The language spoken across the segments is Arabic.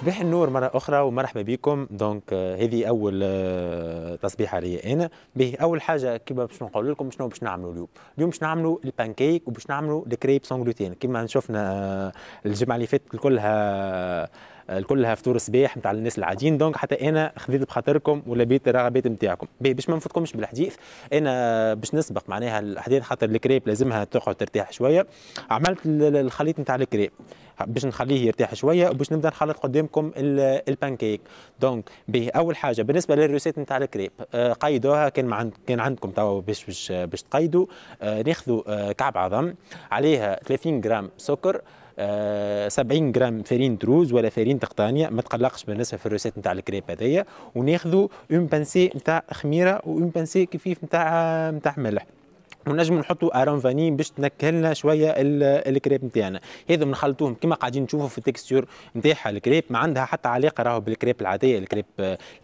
صباح النور مرة أخرى ومرحبا بكم دونك آه، هذه أول آه، تصبيحة لي أنا به أول حاجة كيما باش نقول لكم شنو باش نعملوا اليوم اليوم باش نعملوا البانكيك وباش نعملوا الكريب سون غلوتين كيما شفنا آه، الجمعة اللي فاتت كلها الكل هفتور صباح نتاع الناس العاديين دونك حتى انا خذيت بخاطركم ولبيت الرغبات نتاعكم باش ما نفوتكمش بالحديث انا باش نسبق معناها الاحداث خاطر الكريب لازمها تقعد ترتاح شويه عملت الخليط نتاع الكريب باش نخليه يرتاح شويه وباش نبدا نخلط قدامكم البانكيك دونك به اول حاجه بالنسبه للروسيت نتاع الكريب آه، قيدوها كان عند كان عندكم توا باش باش باش تقيدوا آه، ناخذوا آه، كعب عظم عليها 30 غرام سكر 70 آه، غرام فرين دروز ولا فرين تقطانيه ما تقلقش بالنسبه في الروسيت نتاع الكريب هذايا وناخذوا اون بانسي نتاع خميره وان بانسي كفيف نتاع نتاع ملح ونجم نحطوا ارون فاني باش تنكلنا شويه الكريب نتاعنا هذو نخلطوهم كما قاعدين نشوفوا في التكستور نتاعها الكريب ما عندها حتى علاقه راهو بالكريب العاديه الكريب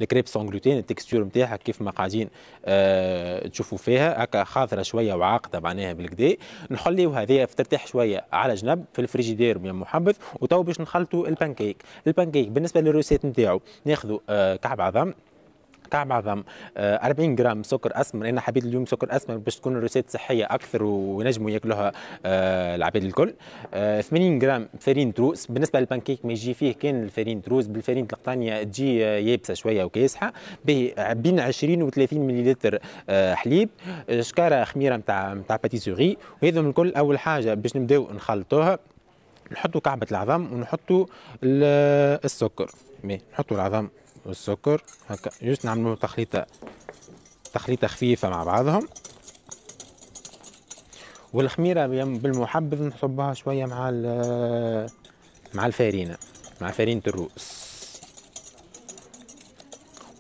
الكريب سون جلوتين التكستور نتاعها كيف ما قاعدين أه تشوفوا فيها هكا خاضره شويه وعاقده معناها بالكدا نخليو هذه ترتاح شويه على جنب في الفريجيدير يا محبذ وتو باش نخلطوا البانكيك البانكيك بالنسبه للروسيت نتاعو ناخذوا أه كعب عظم كعب معظم 40 جرام سكر اسمر انا حبيت اليوم سكر اسمر باش تكون الروسيت صحيه اكثر وينجموا ياكلوها آه، العباد الكل 80 آه، جرام فرين تروس بالنسبه للبانكيك ما يجي فيه كان الفرين تروس بالفرين القطانيه تجي آه، يابسه شويه وكاسحه بين 20 و 30 مليلتر حليب شكاره خميره نتاع نتاع باتيسوري من الكل اول حاجه باش نبداو نخلطوها نحطوا كعبه العظام ونحطوا السكر نحطوا العظام والسكر هكا جوست نعملو تخليطة تخليطة خفيفة مع بعضهم والخميرة بالمحبذ نصبها شوية مع مع الفارينة مع فارينة الرؤوس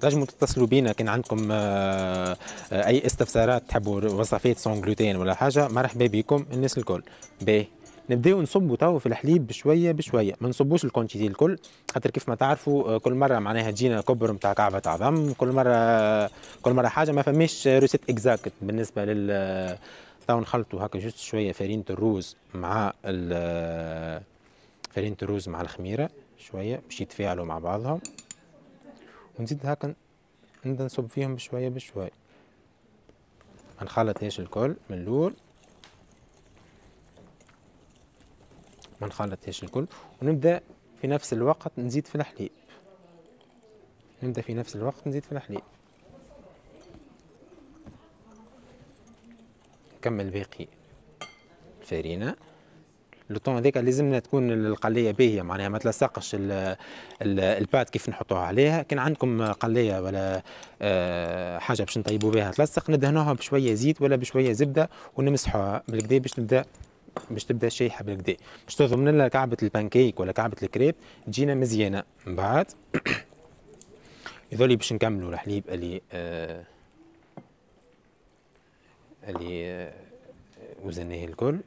تنجموا تتصلوا بينا كان عندكم آه، آه، اي استفسارات تحبوا وصفات سون جلوتين ولا حاجه مرحبا بكم الناس الكل باهي نبداو نصبوا تو في الحليب بشويه بشويه ما نصبوش الكونتيتي الكل خاطر كيف ما تعرفوا آه، كل مره معناها تجينا كبر نتاع كعبه عظم كل مره آه، كل مره حاجه ما فماش روسيت اكزاكت بالنسبه لل آه، تو نخلطوا هكا جوست شويه فرينه الروز مع فرينه الروز مع الخميره شويه باش يتفاعلوا مع بعضهم ونزيد هكا نبدا نصب فيهم بشويه بشويه ما نخلطهاش الكل من الاول ما نخلطهاش الكل ونبدا في نفس الوقت نزيد في الحليب نبدا في نفس الوقت نزيد في الحليب نكمل باقي الفارينة لطون هذيك لازمنا تكون القليه باهيه معناها ما تلصقش البات كيف نحطوها عليها كان عندكم قليه ولا آه، حاجه باش نطيبوا بها تلصق ندهنوها بشويه زيت ولا بشويه زبده ونمسحوها بالكدا باش نبدا باش تبدا شايحه بالكدا باش تضمن لنا كعبه البانكيك ولا كعبه الكريب تجينا مزيانه من بعد يظل باش نكملوا الحليب اللي آه اللي آه وزناه الكل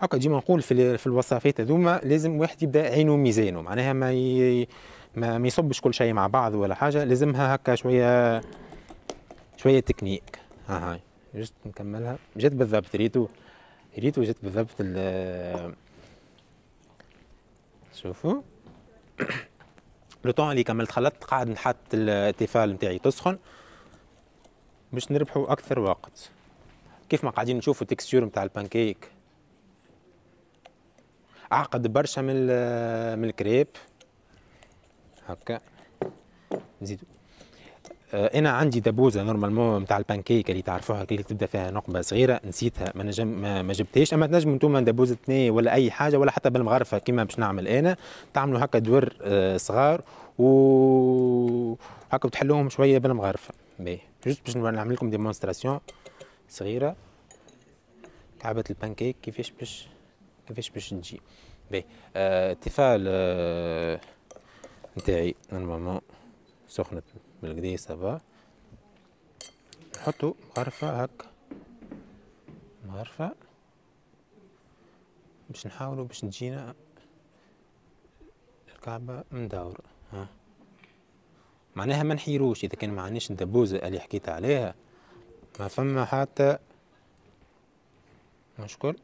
هكا ديما نقول في, في الوصفات هذوما لازم واحد يبدا عينه ميزانه معناها ما ي... ما يصبش كل شيء مع بعض ولا حاجه لازمها هكا شويه شويه تكنيك ها هاي جست نكملها جات بالضبط ريتو يا ريت وجدت بالضبط شوفوا لو طون اللي كملت خلطت قاعد نحط التيفال نتاعي تسخن باش نربحوا اكثر وقت كيف ما قاعدين نشوفوا التكستور نتاع البانكيك اعقد برشا من من الكريب هكا نزيدو آه، انا عندي دبوزه نورمالمون نتاع البانكيك اللي تعرفوها كي تبدا فيها نقبه صغيره نسيتها ما نجم ما جبتهاش اما تنجم انتم دبوزه ثنيه ولا اي حاجه ولا حتى بالمغرفه كيما باش نعمل انا تعملوا هكا دور آه، صغار و هكا بتحلوهم شويه بالمغرفه باهي جوست باش نعمل لكم ديمونستراسيون صغيره كعبه البانكيك كيفاش باش كيفاش باش تجي باهي التفال آه، نتاعي نورمالمون سخنت بالكديه سافا نحطو مغرفة هكا مغرفة باش نحاولو باش تجينا الكعبة مدور ها معناها ما نحيروش اذا كان ما عندناش الدبوزة اللي حكيت عليها ما فما حتى مشكل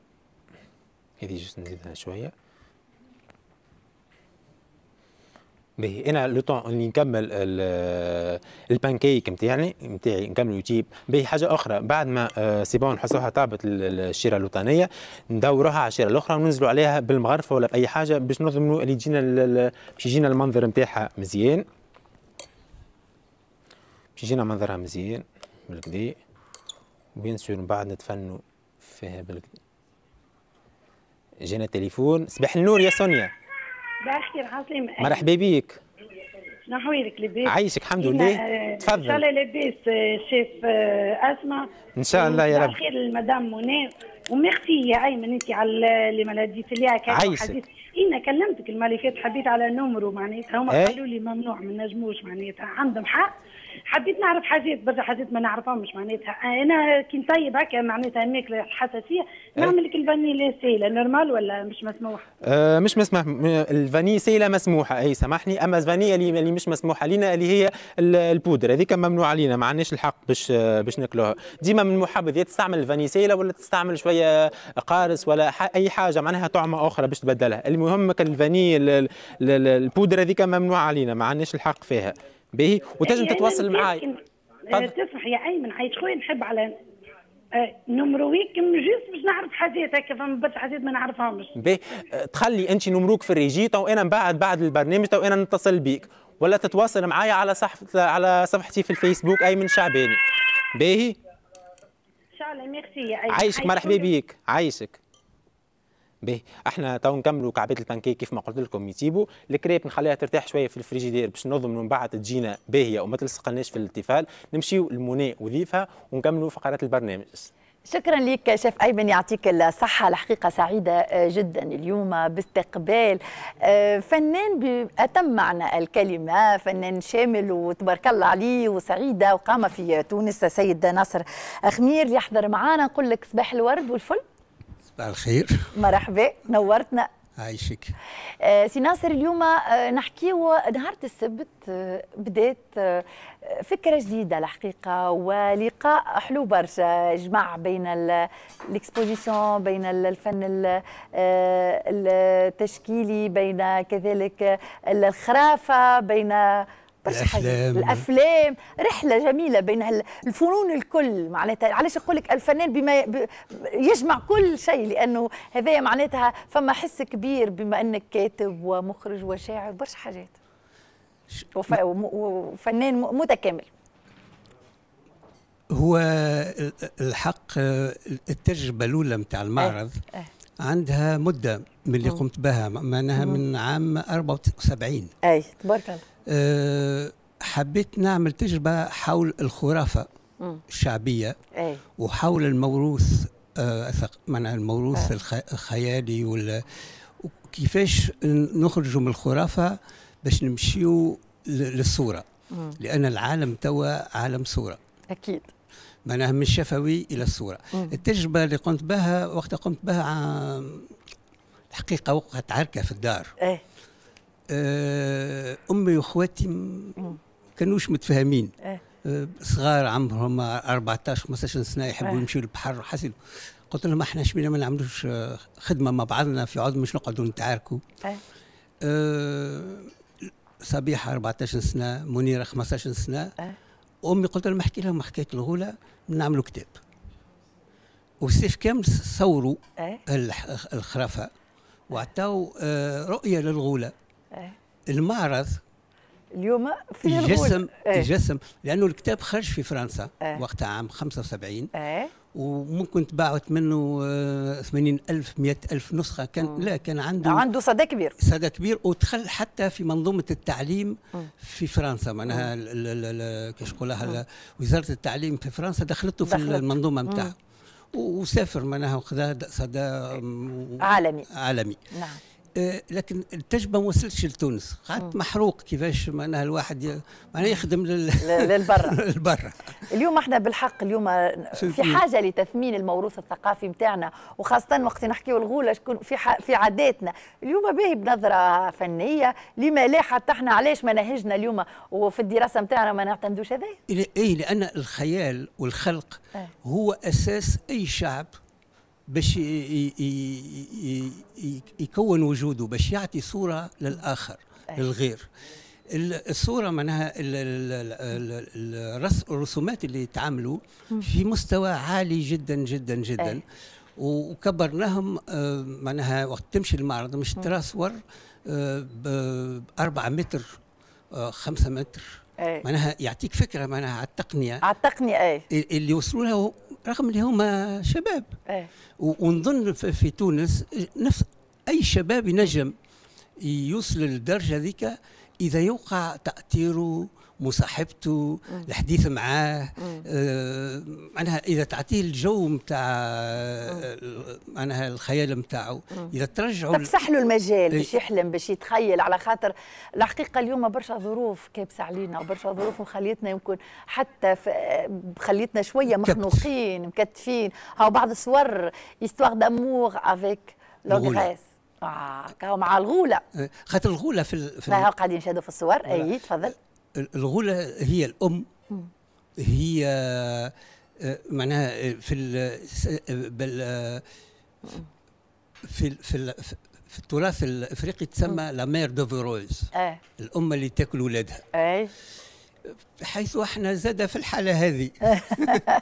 هذه جست نزيدها شوية باهي انا لو طون اللي نكمل البانكيك نتاعي نتاعي يعني، نكمل يوتيوب باهي حاجه اخرى بعد ما آه، سي بون نحسوها طابت الشيره الوطنيه ندوروها على الشيره الاخرى وننزلوا عليها بالمغرفه ولا باي حاجه باش نضمنوا اللي يجينا باش يجينا المنظر نتاعها مزيان باش يجينا منظرها مزيان بالكدي وبيان سور من بعد نتفنوا فيها بالكدي جانا تليفون صباح النور يا سونيا بخير عظيم مرحبا بيك نحويلك لباس عايشك الحمد لله آه، تفضل ان شاء الله لاباس آه، شيف آه، اسمع ان شاء الله يا رب خير المدام منى وميرسي يا ايمن انت على لي مالادي سيلياك عايشك انا كلمتك المالي فات حبيت على نمره معناتها هما إيه؟ قالوا لي ممنوع ما نجموش معناتها عندهم حق حبيت نعرف حاجات برشا حاجات ما نعرفهمش معناتها انا كي نطيب هكا معناتها ماكله حساسيه نعمل لك الفانيلا سائله نورمال ولا مش مسموح؟ آه مش مسموح الفاني سائله مسموحه اي سامحني اما الفاني اللي, مش مسموحه لينا اللي هي البودر هذيك ممنوع علينا ما عندناش الحق باش باش ناكلوها ديما من المحبذ تستعمل الفاني سائله ولا تستعمل شويه قارص ولا اي حاجه معناها طعمه اخرى باش تبدلها المهم الفاني البودر هذيك ممنوع علينا ما عندناش الحق فيها باهي وتنجم يعني تتواصل معاي تسمح آه، يا ايمن عايش خويا نحب على آه، نمرويك مجيس باش نعرف حاجات هكا فما برشا حاجات ما نعرفهمش. باهي تخلي انت نمروك في الريجي تو انا من بعد بعد البرنامج تو انا نتصل بيك ولا تتواصل معايا على صفحة على صفحتي في الفيسبوك ايمن شعباني. باهي؟ ان شاء الله ميرسي يا ايمن عايشك مرحبا بيك عايشك. باهي احنا تو نكملوا كعبات البانكيك كيف ما قلت لكم يتيبوا الكريب نخليها ترتاح شويه في الفريجيدير باش نظم من بعد تجينا باهيه وما تلصقناش في الاتفال نمشيو للموني وظيفها ونكملوا فقرات البرنامج شكرا لك شيف ايمن يعطيك الصحه الحقيقه سعيده آه، جدا اليوم باستقبال آه، فنان باتم معنى الكلمه فنان شامل وتبارك الله عليه وسعيده وقام في تونس السيد ناصر خمير يحضر معنا نقول لك صباح الورد والفل مساء الخير مرحبا نورتنا عايشك آه، سي ناصر اليوم آه، نحكيو نهار السبت آه، بدات فكره جديده الحقيقه ولقاء حلو برشا جمع بين الاكسبوزيسيون بين الفن التشكيلي بين كذلك الخرافه بين برشا الافلام رحله جميله بين الفنون الكل معناتها علاش نقول لك الفنان بما يجمع كل شيء لانه هذايا معناتها فما حس كبير بما انك كاتب ومخرج وشاعر برشا حاجات وفنان متكامل هو الحق التجربه الاولى نتاع المعرض إيه، إيه. عندها مده من اللي قمت بها معناها من عام 74 اي تبارك الله آه، حبيت نعمل تجربه حول الخرافه مم. الشعبيه أي. وحول الموروث آه معناها الموروث أي. الخيالي وال وكيفاش نخرجوا من الخرافه باش نمشيو للصوره مم. لان العالم توا عالم صوره اكيد معناها من الشفوي الى الصوره مم. التجربه اللي قمت بها وقت قمت بها عام الحقيقه وقعت عركه في الدار ايه آه، امي واخواتي ما كانوش متفاهمين ايه آه، صغار عمرهم 14 15 سنه يحبوا إيه. يمشوا للبحر وحسن قلت لهم احنا شبينا ما نعملوش آه، خدمه مع بعضنا في عود مش نقعدوا نتعاركوا إيه. أه. صبيحه 14 سنه منيره 15 سنه أه. امي قلت لهم احكي لهم حكايه الغوله نعملوا كتاب وسيف كامل صوروا إيه. الخرافه وعطاو آه، رؤيه للغوله إيه. المعرض اليوم في الجسم ايه؟ الجسم لانه الكتاب خرج في فرنسا ايه؟ وقتها عام 75 ايه؟ وممكن تباعت منه 80 آه، ألف 100 ألف نسخة كان مم. لا كان عنده عنده صدى كبير صدى كبير ودخل حتى في منظومة التعليم مم. في فرنسا معناها كيش لها وزارة التعليم في فرنسا دخلته في المنظومة نتاعها وسافر معناها وخذا صدى عالمي عالمي نعم آه، لكن التجربه ما وصلتش لتونس قعدت محروق كيفاش معناها الواحد معناها يخدم لل... للبرة للبرة اليوم احنا بالحق اليوم في حاجه لتثمين الموروث الثقافي نتاعنا وخاصه وقت نحكيو الغوله شكون في ح... في عاداتنا اليوم باهي بنظره فنيه لما لا حتى احنا علاش مناهجنا اليوم وفي الدراسه نتاعنا ما نعتمدوش هذا؟ اي لان الخيال والخلق آه. هو اساس اي شعب باش يكون وجوده باش يعطي صوره للاخر للغير الصوره معناها الرسومات اللي تعملوا في مستوى عالي جدا جدا جدا وكبرناهم آه، معناها وقت تمشي المعرض مش ترى صور آه، بأربعة متر آه، خمسة متر أي. معناها يعطيك فكره معناها على التقنيه على التقنيه اي اللي وصلوا لها رغم اللي هما شباب أيه. ونظن في تونس نفس اي شباب ينجم يوصل للدرجه ذيك اذا يوقع تاثيره مصاحبته الحديث معاه آه معناها اذا تعطيه الجو نتاع معناها آه، الخيال نتاعو اذا ترجعوا تفسح له المجال إيه. باش يحلم باش يتخيل على خاطر الحقيقه اليوم برشا ظروف كابسه علينا وبرشا ظروف وخليتنا يمكن حتى خليتنا شويه مخنوقين مكتفين هاو بعض الصور استوار دامور افيك لوغريس اه مع الغوله إيه، خاطر الغوله في ال... في ال... قاعدين نشاهدوا في الصور اي تفضل الغله هي الام هي آه، معناها آه، في ال آه، بال في في, في التراث الافريقي تسمى لا مير دوفيروز الام اللي تاكل ولادها إيه. حيث احنا زاد في الحاله هذه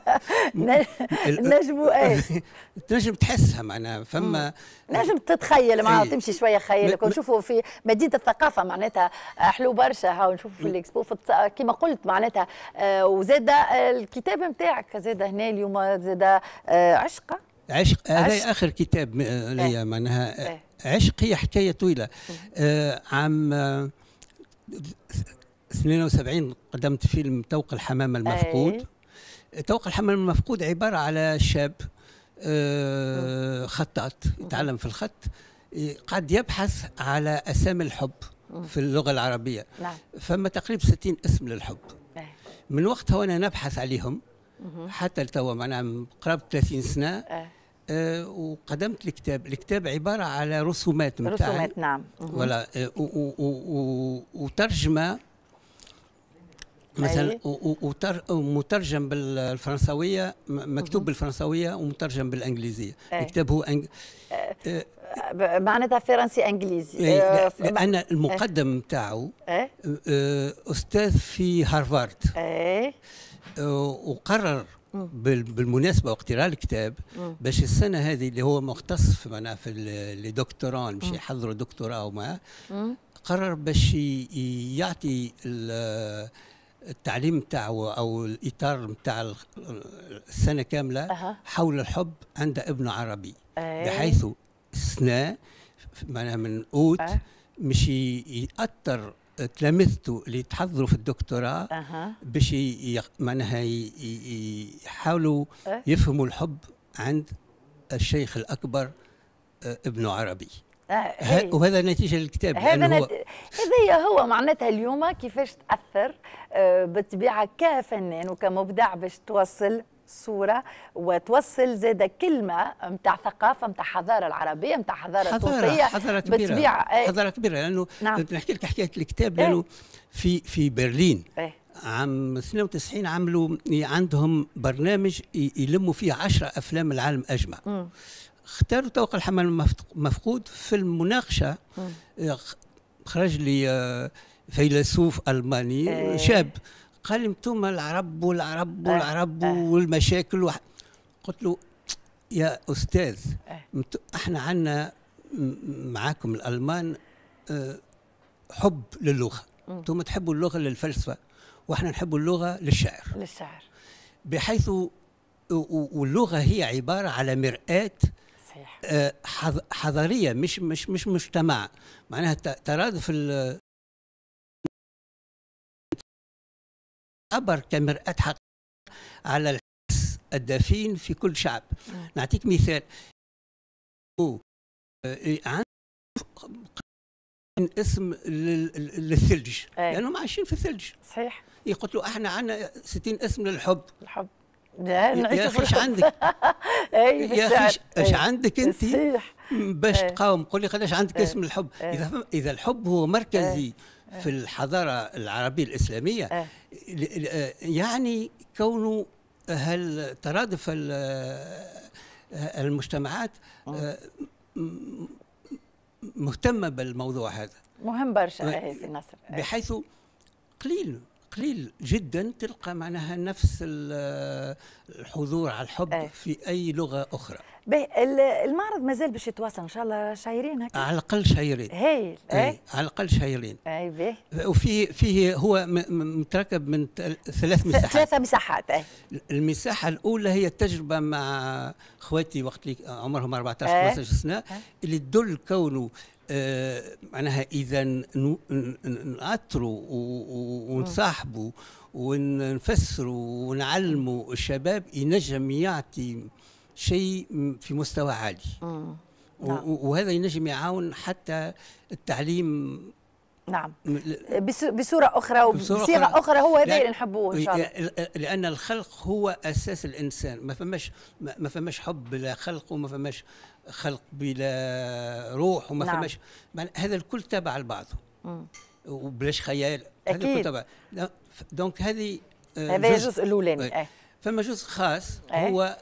نجم ايه؟ تنجم تحسها معناها فما نجم تتخيل معناها تمشي شويه خيالك ونشوفوا في مدينه الثقافه معناتها حلو برشا ها ونشوفوا في الاكسبو كما قلت معناتها آه، وزاد آه، الكتاب نتاعك زاد هنا اليوم زاد آه، عشق عشق هذا اخر كتاب إيه. ليا معناها إيه. عشق هي حكايه طويله عام 72 قدمت فيلم توق الحمام المفقود أي. توق الحمام المفقود عبارة على شاب آه، خطاط يتعلم في الخط قاعد يبحث على أسامي الحب في اللغة العربية نعم. فما تقريب 60 اسم للحب من وقتها وأنا نبحث عليهم أمم. حتى لتوا معناها قرابة 30 سنة آه وقدمت الكتاب الكتاب عبارة على رسومات رسومات نعم أمم. ولا آه، وترجمة مثلا أيوة. ومترجم بالفرنسويه مكتوب بالفرنسويه ومترجم بالانجليزيه الكتاب هو أنج... أه، أه، أه، معناتها فرنسي انجليزي أيه؟ لان المقدم نتاعه استاذ في هارفارد وقرر بالمناسبه وقت راه الكتاب باش السنه هذه اللي هو مختص في معناها في لي دكتوران باش يحضروا دكتوراه وما قرر باش يعطي التعليم بتاعه او الاطار نتاع السنه كامله حول الحب عند ابن عربي بحيث سنا معناها من اوت أه. مش ياثر تلامذته اللي تحضروا في الدكتوراه باش معناها يحاولوا أه. يفهموا الحب عند الشيخ الاكبر آه، ابن عربي آه وهذا نتيجه للكتاب هذا هو هذا هو معناتها اليوم كيفاش تاثر آه، بالطبيعه كفنان وكمبدع باش توصل صوره وتوصل زاد كلمه نتاع ثقافه نتاع حضاره العربيه نتاع حضاره تونسيه حضاره كبيره بتبيع. آه، حضاره كبيره لانه نعم. نحكي لك حكايه الكتاب إيه. لانه ايه؟ في في برلين ايه؟ عام 92 عملوا عندهم برنامج يلموا فيه 10 افلام العالم اجمع اختاروا طوق الحمل المفقود في المناقشه آه، خرج لي آه، فيلسوف الماني آه. شاب قال لي انتم العرب والعرب والعرب والمشاكل قلت له يا استاذ احنا عندنا معاكم الالمان حب للغه انتم تحبوا اللغه للفلسفه واحنا نحبوا اللغه للشعر للشعر بحيث واللغه هي عباره على مرآه حضاريه مش مش مش مجتمع معناها ترادف ال عبر كمرأة حق على الحس الدفين في كل شعب نعطيك مثال آه، عن اسم للثلج إيه. لانهم عايشين في الثلج صحيح يقتلوا احنا عندنا 60 اسم للحب الحب لا نعيش يا اخي ايش عندك؟ اي يا اخي ايش عندك انت؟ باش إيه. تقاوم قولي قداش عندك إيه. اسم الحب؟ إيه. اذا اذا الحب هو مركزي في الحضاره العربيه الاسلاميه آه، يعني كونه هل ترادف آه، المجتمعات آه، مهتمه بالموضوع هذا مهم برشا سي نصر بحيث قليل قليل جدا تلقى معناها نفس الحضور على الحب أيه. في اي لغه اخرى به المعرض مازال باش يتواصل ان شاء الله شايرين هكا على الاقل شايرين هايل أي. إيه، على الاقل شايرين اي به وفيه فيه هو متركب من ثلاث مساحات ثلاثه مساحات أي. المساحه الاولى هي التجربه مع خواتي وقت اللي عمرهم 14 15 إيه. سنه إيه. اللي تدل كونه آه، معناها اذا ناثروا ونصاحبوا ونفسروا ونعلموا الشباب ينجم يعطي شيء في مستوى عالي نعم. وهذا ينجم يعاون حتى التعليم نعم بصوره اخرى وبصيغه أخرى. اخرى هو هذا اللي نحبوه ان شاء الله لان الخلق هو اساس الانسان ما فماش ما فماش حب لا خلق وما فماش خلق بلا روح وما نعم. فماش هذا الكل تابع لبعضه وبلاش خيال أكيد. هذا الكل تابع دونك هذه آه، هذا الجزء الاولاني فما جزء خاص أي. هو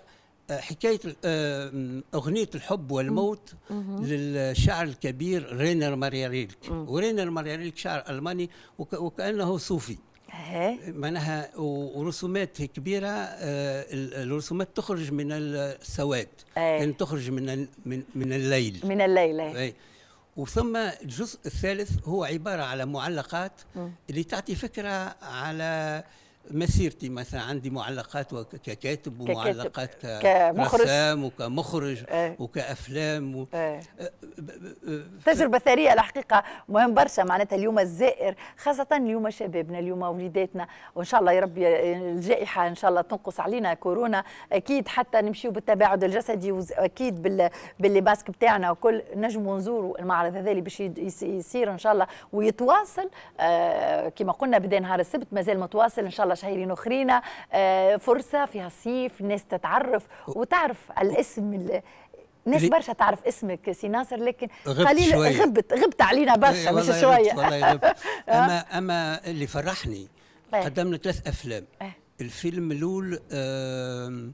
آه، حكايه آه، اغنيه الحب والموت للشعر للشاعر الكبير رينر مارياريلك ورينر مارياريلك شاعر الماني وكانه صوفي معناها ورسومات كبيره آه، الرسومات تخرج من السواد إيه. يعني تخرج من من من الليل من الليل أي. إيه. وثم الجزء الثالث هو عباره على معلقات اللي تعطي فكره على مسيرتي مثلا عندي معلقات ككاتب ومعلقات كرسام وكمخرج إيه. وكافلام و... إيه. أه، أه، أه، تجربه ثريه الحقيقه مهم برشا معناتها اليوم الزائر خاصه اليوم شبابنا اليوم وليداتنا وان شاء الله يا ربي الجائحه ان شاء الله تنقص علينا كورونا اكيد حتى نمشيو بالتباعد الجسدي واكيد بال... بتاعنا وكل نجموا نزوروا المعرض هذا اللي باش يصير ان شاء الله ويتواصل كما قلنا بدا نهار السبت مازال متواصل ان شاء الله الله شهرين اخرين آه، فرصه فيها صيف ناس تتعرف وتعرف الاسم ناس برشا تعرف اسمك سي ناصر لكن قليل شوية. غبت غبت علينا إيه، برشا مش شويه والله غبت آه. اما اما اللي فرحني إيه. قدمنا ثلاث افلام إيه. الفيلم الاول آه،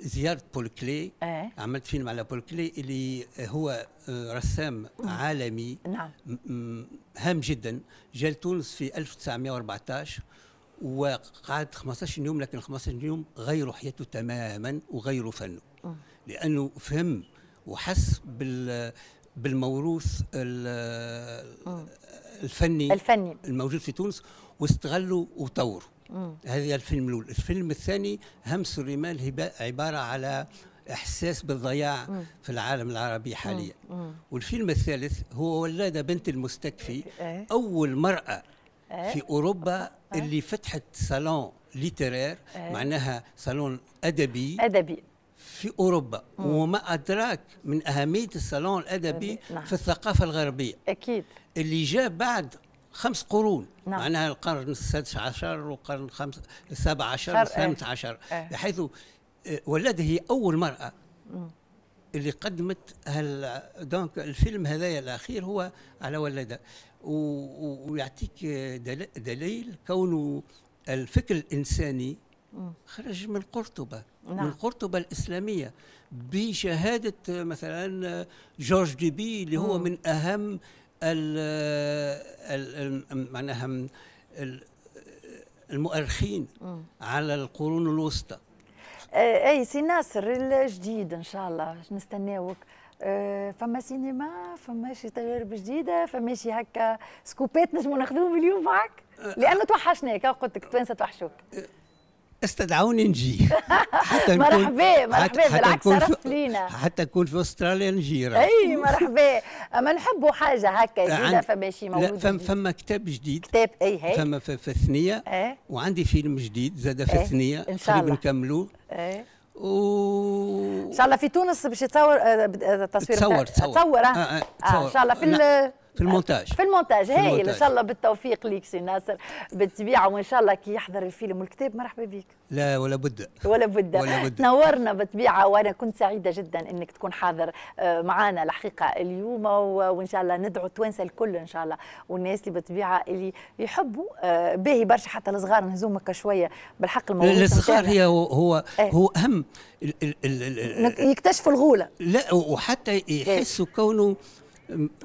زيارة كلي آه. عملت فيلم على بول كلي اللي هو رسام عالمي نعم. هام جدا جاء لتونس في 1914 وقعد 15 يوم لكن 15 يوم غيروا حياته تماما وغيروا فنه آه. لانه فهم وحس بال بالموروث آه. الفني الفني الموجود في تونس واستغلوا وطوروا آه. هذا الفيلم الاول الفيلم الثاني همس الرمال عباره على احساس بالضياع مم. في العالم العربي حاليا مم. مم. والفيلم الثالث هو ولاده بنت المستكفي اول مراه إيه. في اوروبا إيه. اللي فتحت صالون إيه. ليترير معناها صالون ادبي ادبي في اوروبا مم. وما ادراك من اهميه الصالون الادبي نعم. في الثقافه الغربيه اكيد اللي جاء بعد خمس قرون نعم. معناها القرن السادس عشر والقرن الخامس السابع عشر والثامن اه. عشر اه. بحيث ولد هي اول مراه مم. اللي قدمت هال دونك الفيلم هذايا الاخير هو على ولدها ويعطيك دليل كونه الفكر الانساني خرج من قرطبة نعم. من قرطبة الإسلامية بشهادة مثلا جورج ديبي اللي هو من أهم معناها المؤرخين مم. على القرون الوسطى آه، اي سي ناصر الجديد ان شاء الله نستناوك آه، فما سينما فما شي تجارب جديده فما شي هكا سكوبات نجمو ناخذوهم اليوم معك آه. لانه توحشناك قلت لك توانسه توحشوك آه، استدعوني نجي حتى نكون مرحبا مرحبا بالعكس عرفت لينا حتى نكون في استراليا نجي اي مرحبا اما نحبوا حاجه هكا جديده فما شي موجود فم فما كتاب جديد كتاب اي هي فما في الثنيه إيه. وعندي فيلم جديد زاد في الثنيه إيه. ان شاء قريب نكملوه إيه. و ان شاء الله في تونس باش يتصور آه، آه، تصوير تصور آه، تصور اه ان شاء الله في في المونتاج في المونتاج هاي ان شاء الله بالتوفيق ليك سي ناصر بالطبيعه وان شاء الله كي يحضر الفيلم والكتاب مرحبا بك لا ولا بد ولا بد نورنا بالطبيعه وانا كنت سعيده جدا انك تكون حاضر آه، معنا الحقيقه اليوم وان شاء الله ندعو التوانسه الكل ان شاء الله والناس اللي بالطبيعه اللي يحبوا باهي برشا حتى الصغار نهزومك شويه بالحق الموضوع الصغار هي هو ايه؟ هو اهم ال ال ال يكتشفوا الغوله لا وحتى يحسوا كونه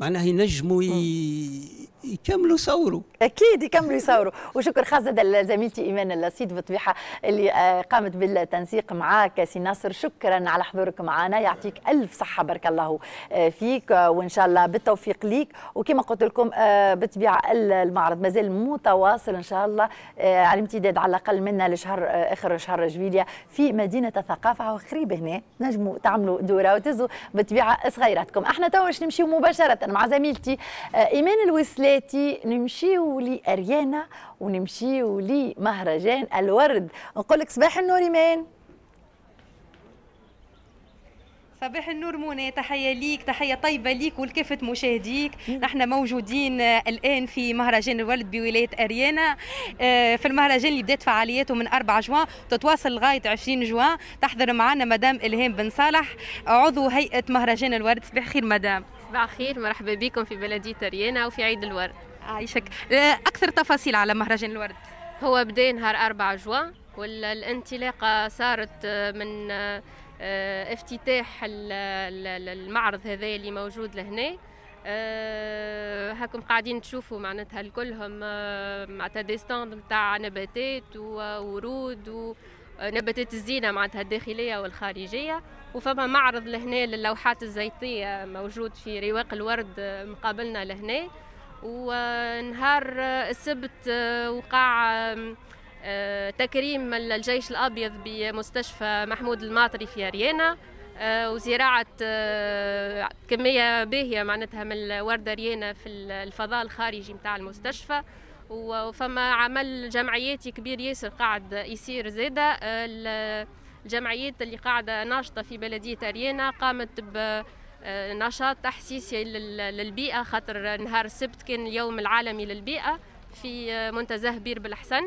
معناها ينجموا يكملوا يصوروا اكيد يكملوا يصوروا وشكر خاصه لزميلتي ايمان اللصيد بطبيحه اللي آه، قامت بالتنسيق معاك سي ناصر شكرا على حضورك معنا يعطيك الف صحه بارك الله آه، فيك وان شاء الله بالتوفيق ليك وكما قلت لكم آه، بالطبيعه المعرض مازال متواصل ان شاء الله على امتداد على الاقل منا لشهر اخر شهر جويليا في مدينه الثقافه وخريب هنا نجموا تعملوا دوره وتزوا بالطبيعه صغيراتكم احنا توا نمشيو مباشره مع زميلتي ايمان الوسلي بلاتي نمشيو لأريانا ونمشيو لمهرجان الورد نقول لك صباح النور إيمان صباح النور منى تحية ليك تحية طيبة ليك ولكافة مشاهديك نحن موجودين آه، الآن في مهرجان الولد بولاية أريانا آه، في المهرجان اللي بدأت فعالياته من 4 جوان تتواصل لغاية 20 جوان تحضر معنا مدام إلهام بن صالح عضو هيئة مهرجان الورد صباح خير مدام صباح الخير مرحبا بكم في بلدية ريانا وفي عيد الورد عايشك آه، أكثر تفاصيل على مهرجان الورد هو بدا نهار 4 جوان والانطلاقة صارت آه، من آه، افتتاح المعرض هذا اللي موجود لهنا هاكم قاعدين تشوفوا معناتها الكلهم معناتها دي ستاند نتاع نباتات وورود ونباتات الزينه معناتها الداخليه والخارجيه وفما معرض لهنا للوحات الزيتية موجود في رواق الورد مقابلنا لهنا ونهار السبت وقع آه، تكريم الجيش الأبيض بمستشفى محمود الماطري في أريانا آه، وزراعة آه، كمية باهية معناتها من الوردة ريانا في الفضاء الخارجي متاع المستشفى وفما عمل جمعياتي كبير ياسر قاعد يصير زيدا الجمعيات اللي قاعدة ناشطة في بلدية أريانا قامت ب آه، نشاط تحسيسي للبيئة خاطر نهار السبت كان اليوم العالمي للبيئة في آه، منتزه بير بالحسن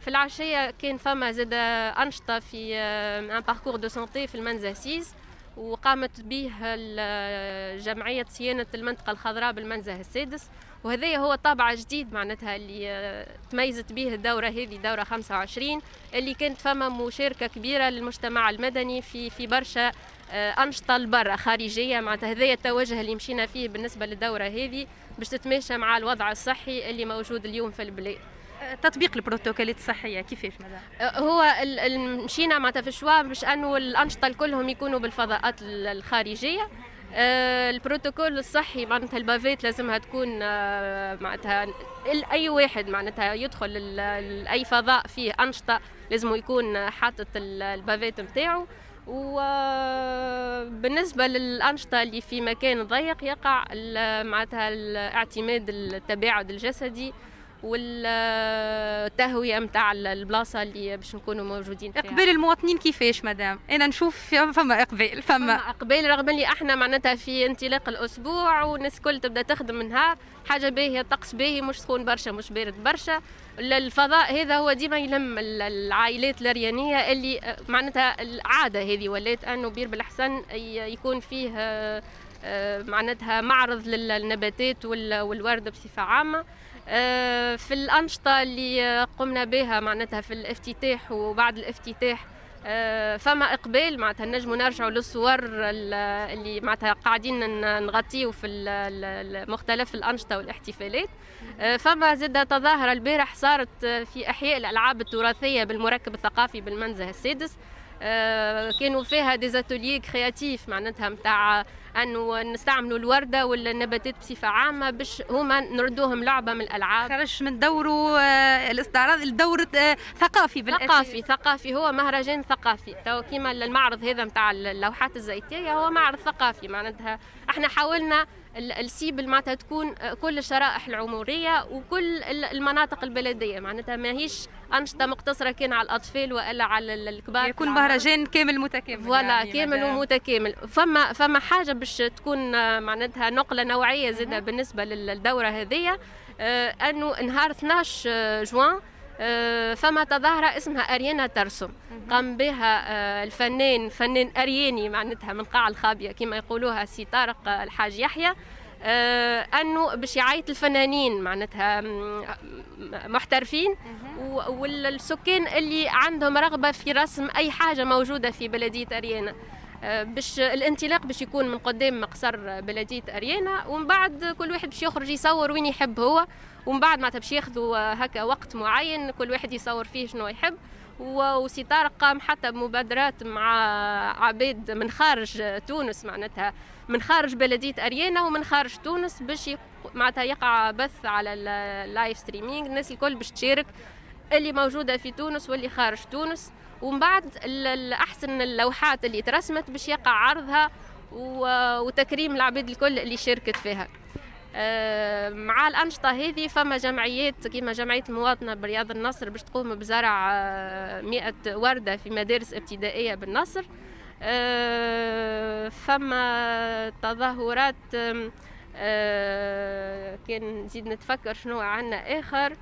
في العشية كان فما زاد أنشطة في ان باركور دو سونتي في المنزه سيز وقامت به آه، جمعية صيانة المنطقة الخضراء بالمنزه السادس وهذا هو طابع جديد معناتها اللي آه، تميزت به الدورة هذه دورة 25 اللي كانت فما مشاركة كبيرة للمجتمع المدني في في برشا آه، أنشطة لبرا خارجية معناتها هذايا التوجه اللي مشينا فيه بالنسبة للدورة هذه باش تتماشى مع الوضع الصحي اللي موجود اليوم في البلاد آه، تطبيق البروتوكولات الصحيه كيفاش ماذا هو مشينا معناتها في الشوا باش انه الانشطه كلهم يكونوا بالفضاءات الخارجيه آه، البروتوكول الصحي معناتها البافيت لازمها تكون آه، معناتها اي واحد معناتها يدخل اي فضاء فيه انشطه لازم يكون حاطط البافيت نتاعو وبالنسبه آه، للانشطه اللي في مكان ضيق يقع معناتها الاعتماد التباعد الجسدي والتهويه نتاع البلاصه اللي باش نكونوا موجودين فيها اقبال المواطنين كيفاش مدام انا نشوف فما اقبال فما, فما اقبال رغم اللي احنا معناتها في انطلاق الاسبوع والناس الكل تبدا تخدم النهار حاجه باهيه الطقس باهي مش سخون برشا مش بارد برشا الفضاء هذا هو ديما يلم العائلات الريانيه اللي آه، معناتها العاده هذه ولات انه بير بالاحسن يكون فيه آه، آه، معناتها معرض للنباتات والورد بصفه عامه آه، في الأنشطة اللي قمنا بها معناتها في الافتتاح وبعد الافتتاح آه، فما إقبال معناتها نجموا نرجعوا للصور اللي معناتها قاعدين نغطيو في مختلف الأنشطة والاحتفالات آه، فما زادة تظاهرة البارح صارت في أحياء الألعاب التراثية بالمركب الثقافي بالمنزه السادس كانوا فيها ديزاتوليك كرياتيف معناتها متاع انه نستعملوا الورده ولا النباتات بصفه عامه باش هما نردوهم لعبه من الالعاب خرج من دوره آه، الاستعراض لدور آه، ثقافي بالأساس ثقافي ثقافي هو مهرجان ثقافي تو كيما المعرض هذا نتاع اللوحات الزيتيه هو معرض ثقافي معناتها احنا حاولنا السيب معناتها تكون آه، كل الشرائح العمريه وكل المناطق البلديه معناتها ماهيش انشطه مقتصره كان على الاطفال والا على الكبار يكون مهرجان كامل متكامل فوالا يعني كامل ومتكامل فما فما حاجه باش تكون آه، معناتها نقله نوعيه زاده بالنسبه للدوره هذه آه، انه نهار 12 آه، جوان فما تظاهرة اسمها أريانا ترسم قام بها الفنان فنان أرياني معناتها من قاع الخابية كما يقولوها سي طارق الحاج يحيى انه باش يعيط الفنانين معناتها محترفين والسكان اللي عندهم رغبه في رسم اي حاجه موجوده في بلديه اريانا آه، باش الانطلاق باش يكون من قدام مقصر بلديه اريانا ومن بعد كل واحد باش يخرج يصور وين يحب هو ومن بعد معناتها باش ياخذوا هكا وقت معين كل واحد يصور فيه شنو يحب وسي طارق قام حتى بمبادرات مع عباد من خارج تونس معناتها من خارج بلديه اريانا ومن خارج تونس باش معناتها يقع بث على اللايف ستريمينغ الناس الكل باش تشارك اللي موجوده في تونس واللي خارج تونس ومن بعد احسن اللوحات اللي ترسمت باش يقع عرضها وتكريم العبيد الكل اللي شاركت فيها آه، مع الأنشطة هذه فما جمعيات كما جمعية المواطنة برياض النصر باش تقوم بزرع آه، مئة وردة في مدارس ابتدائية بالنصر آه، فما تظاهرات كان نزيد نتفكر شنو عندنا آخر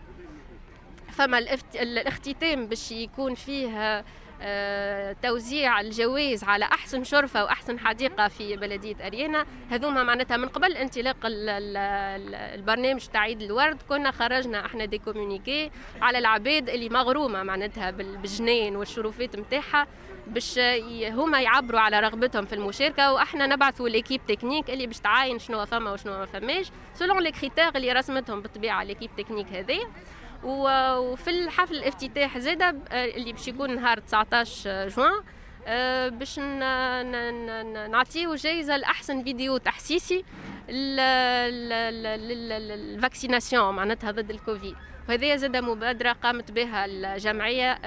فما الاختتام باش يكون فيه آه، توزيع الجوائز على احسن شرفه واحسن حديقه في بلديه اريانا هذوما معناتها من قبل انطلاق البرنامج تاع عيد الورد كنا خرجنا احنا دي كومونيكي على العباد اللي مغرومه معناتها بالجنين والشرفات نتاعها باش هما يعبروا على رغبتهم في المشاركه واحنا نبعثوا ليكيب تكنيك اللي باش تعاين شنو فما وشنو ما فماش سولون لي كريتير اللي رسمتهم بالطبيعه ليكيب تكنيك هذه وفي الحفل الافتتاح زاده آه، اللي باش يكون نهار 19 آه، جوان آه، باش نعطيه جائزه لاحسن فيديو تحسيسي للفاكسيناسيون معناتها ضد الكوفيد وهذه زاد مبادره قامت بها الجمعيه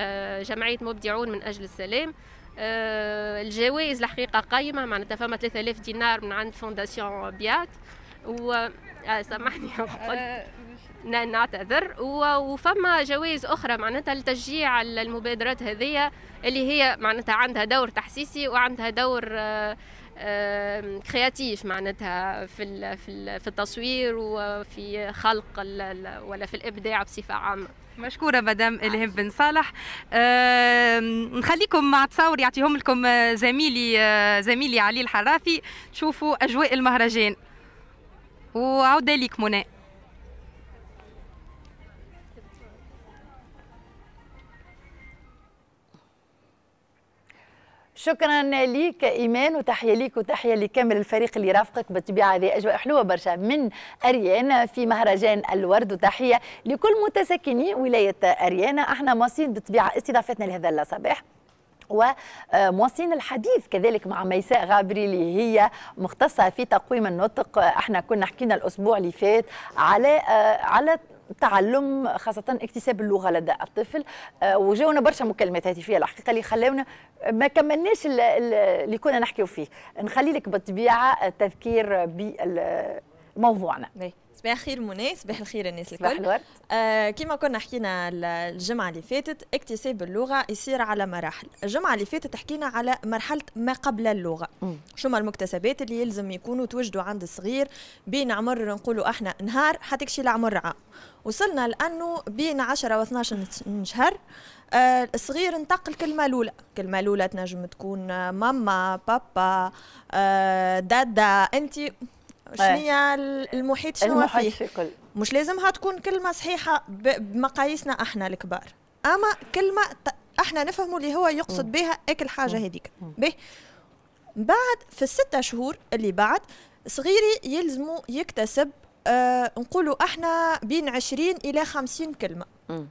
جمعيه مبدعون من اجل السلام الجوائز الحقيقه قايمه معناتها فما 3000 دينار من عند فونداسيون بيات و سامحني نعتذر وفما جوائز اخرى معناتها لتشجيع المبادرات هذه اللي هي معناتها عندها دور تحسيسي وعندها دور كرياتيف آه، معناتها في في التصوير وفي خلق ولا في الابداع بصفه عامه مشكوره مدام الهام بن صالح أه نخليكم مع تصاور يعطيهم لكم آه، زميلي آه، زميلي علي الحرافي تشوفوا اجواء المهرجان وعوده ليك منى شكرا ليك ايمان وتحيه ليك وتحيه لكامل الفريق اللي رافقك بالطبيعه هذه اجواء حلوه برشا من اريانا في مهرجان الورد وتحيه لكل متسكني ولايه اريانا احنا مواصلين بالطبيعه استضافتنا لهذا الصباح ومواصلين الحديث كذلك مع ميساء غابري اللي هي مختصه في تقويم النطق احنا كنا حكينا الاسبوع اللي فات على على تعلم خاصه اكتساب اللغه لدى الطفل آه، وجاونا برشا مكالمات هاتفيه الحقيقه اللي خلاونا ما كملناش اللي كنا نحكيو فيه نخلي لك بالطبيعه التذكير بموضوعنا صباح الخير منى صباح الخير الناس الكل صباح الورد آه كما كنا حكينا الجمعه اللي فاتت اكتساب اللغه يصير على مراحل الجمعه اللي فاتت حكينا على مرحله ما قبل اللغه شو ما المكتسبات اللي يلزم يكونوا توجدوا عند الصغير بين عمر نقولوا احنا نهار حتكشي لعمر عام وصلنا لانه بين 10 و12 شهر آه، الصغير انتقل كلمة الأولى كلمة الأولى تنجم تكون ماما بابا آه، دادا أنت إيه. شنو المحيط شنو فيه في مش لازمها تكون كلمه صحيحه بمقاييسنا احنا الكبار اما كلمه احنا نفهموا اللي هو يقصد بها اكل حاجه هذيك به بعد في الستة شهور اللي بعد صغيري يلزمه يكتسب آه، نقولوا احنا بين 20 الى 50 كلمه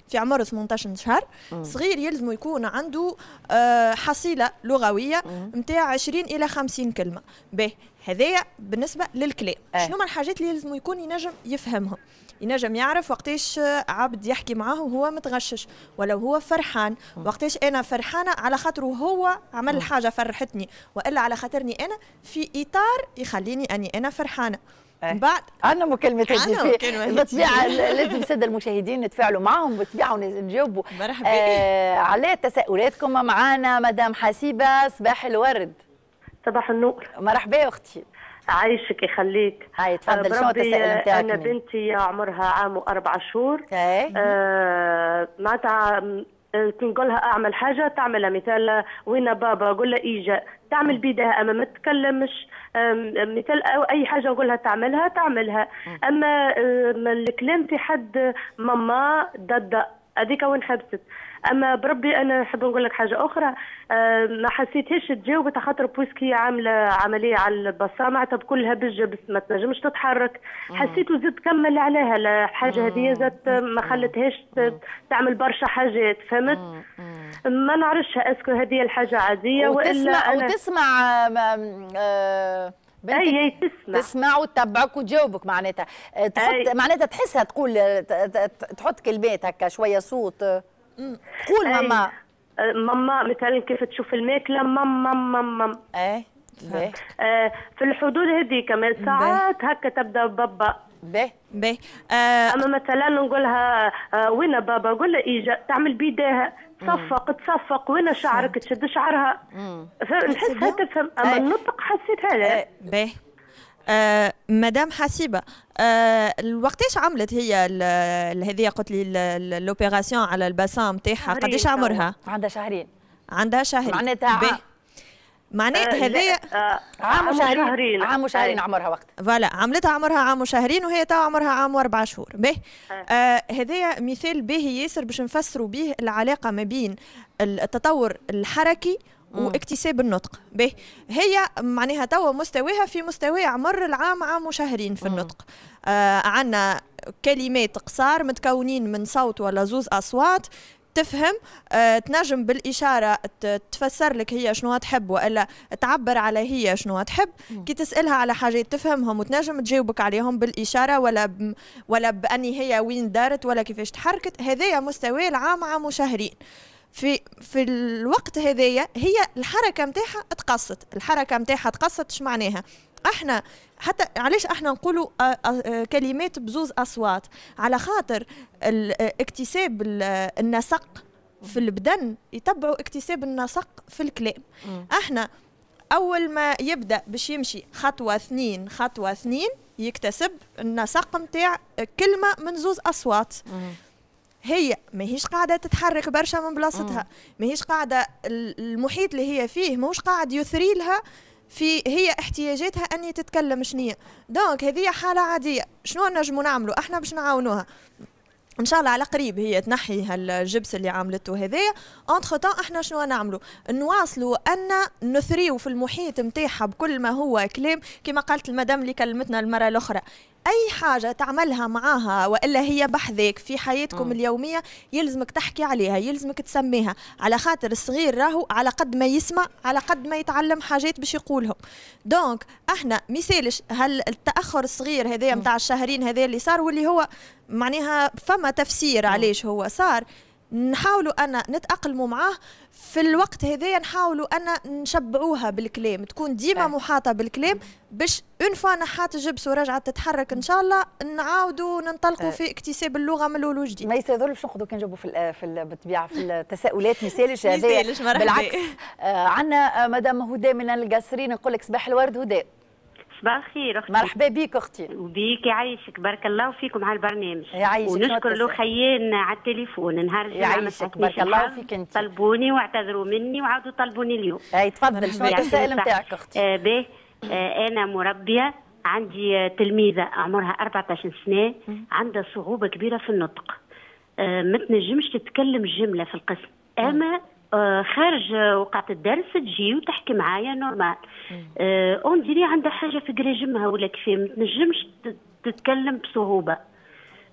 في عمر 18 شهر صغير يلزم يكون عنده آه، حصيله لغويه نتاع 20 الى 50 كلمه به هذايا بالنسبه للكلام إيه. شنو هما الحاجات اللي يلزم يكون ينجم يفهمهم ينجم يعرف وقتاش آه، عبد يحكي معاه وهو متغشش ولو هو فرحان وقتاش انا فرحانه على خاطر هو عمل حاجه فرحتني والا على خاطرني انا في اطار يخليني اني انا فرحانه من إيه. بعد انا مكالمه في بالطبيعه لازم الساده المشاهدين نتفاعلوا معهم بالطبيعه ونجاوبوا مرحبا آه على تساؤلاتكم معانا مدام حسيبه صباح الورد صباح النور مرحبا يا اختي عايشك يخليك هاي تفضل شو تسألي بتاعك انا بنتي عمرها عام واربع شهور آه معناتها تنقول آه، لها اعمل حاجه تعملها مثال آه، وين بابا قول لها ايجا تعمل بيدها اما ما تتكلمش مثال أو اي حاجه نقول لها تعملها تعملها اما آه، الكلام في حد ماما ددا هذيك وين حبست اما بربي انا نحب نقول لك حاجه اخرى آه، ما حسيتهاش تجاوبت خاطر بويسكي عامله عمليه على البصام معناتها بكلها بالجبس ما تنجمش تتحرك حسيت وزيد كمل عليها الحاجه هذه زادت ما خلتهاش تعمل برشا حاجات فهمت ما نعرفش اسكو هذه الحاجه عاديه والا أنا... وتسمع أه بنتك أي تسمع تسمع وتتبعك وتجاوبك معناتها آه، تحط معناتها تحسها تقول تحط كلمات هكا شويه صوت قول ماما أه، ماما مثلا كيف تشوف الماكله ماما ماما مم ايه باهي في الحدود هذيك من ساعات هكا تبدا بابا باهي باهي آه اما مثلا نقولها آه وين بابا قول لها ايجا تعمل بيديها تصفق تصفق وين شعرك تشد شعرها نحسها تفهم اما إيه. النطق حسيتها لا إيه. باهي آه، مدام حسيبه آه وقتاش عملت هي هذه قلت لي لوبيراسيون على البسام تاعها قداش عمرها؟ عندها شهرين عندها شهرين معناتها عام معناتها آه، هذايا آه، عام وشهرين عام وشهرين عمرها وقت فوالا عملتها عمرها عام وشهرين وهي تو عمرها عام واربع شهور به هذايا مثال باهي ياسر باش نفسروا به العلاقه ما بين التطور الحركي واكتساب النطق به هي معناها توا مستواها في مستوى عمر العام عام وشهرين في النطق آه عندنا كلمات قصار متكونين من صوت ولا زوز اصوات تفهم آه، تنجم بالإشارة تفسر لك هي شنو تحب وإلا تعبر على هي شنو تحب كي تسألها على حاجات تفهمهم وتنجم تجاوبك عليهم بالإشارة ولا ب... ولا بأني هي وين دارت ولا كيفاش تحركت هذايا مستوى العام عام وشهرين في في الوقت هذايا هي الحركه نتاعها تقصت الحركه نتاعها تقصت اش معناها احنا حتى علاش احنا نقولوا كلمات بزوز اصوات على خاطر اكتساب النسق في البدن يتبعوا اكتساب النسق في الكلام احنا اول ما يبدا باش يمشي خطوه اثنين خطوه اثنين يكتسب النسق نتاع كلمه من زوز اصوات مم. هي ماهيش قاعده تتحرك برشا من بلاصتها آه. ماهيش قاعده المحيط اللي هي فيه ماهوش قاعد يثري لها في هي احتياجاتها اني تتكلم شنية دونك هذه حاله عاديه شنو نجمو نعملو احنا باش نعاونوها ان شاء الله على قريب هي تنحي هالجبس اللي عملته هذايا اونتر تو احنا شنو نعملو نواصلوا ان نثريو في المحيط نتاعها بكل ما هو كلام كما قالت المدام اللي كلمتنا المره الاخرى اي حاجه تعملها معاها والا هي بحذاك في حياتكم م. اليوميه يلزمك تحكي عليها يلزمك تسميها على خاطر الصغير راهو على قد ما يسمع على قد ما يتعلم حاجات باش يقولهم دونك احنا مثالش هل التاخر الصغير هذا نتاع الشهرين هذا اللي صار واللي هو معناها فما تفسير علاش هو صار نحاولوا انا نتاقلموا معاه في الوقت هذايا نحاولوا انا نشبعوها بالكلام تكون ديما محاطه بالكلام باش اون فوا نحات الجبس ورجعت تتحرك ان شاء الله نعاودوا ننطلقوا آه. في اكتساب اللغه من الاول وجديد ما يساعدولو باش ناخذوا كي نجاوبوا في في بالطبيعه في التساؤلات مثالش يسالش بالعكس آه، عندنا آه، مدام هدى من القصرين نقول لك صباح الورد هدى صباح الخير اختي مرحبا بك اختي وبيك يعيشك بارك الله فيكم على البرنامج يعيشك ونشكر له خيان على التليفون نهار يعيشك بارك الله فيك انت طلبوني واعتذروا مني وعاودوا طلبوني اليوم اي تفضل شنو السؤال نتاعك اختي آه باهي آه انا مربيه عندي تلميذه عمرها 14 سنه عندها صعوبه كبيره في النطق آه ما تنجمش تتكلم جمله في القسم اما آه، خارج وقعة الدرس تجي وتحكي معايا نورمال اون ديري عندها حاجة في قراجمها ولا كيفاه ما تنجمش تتكلم بصعوبة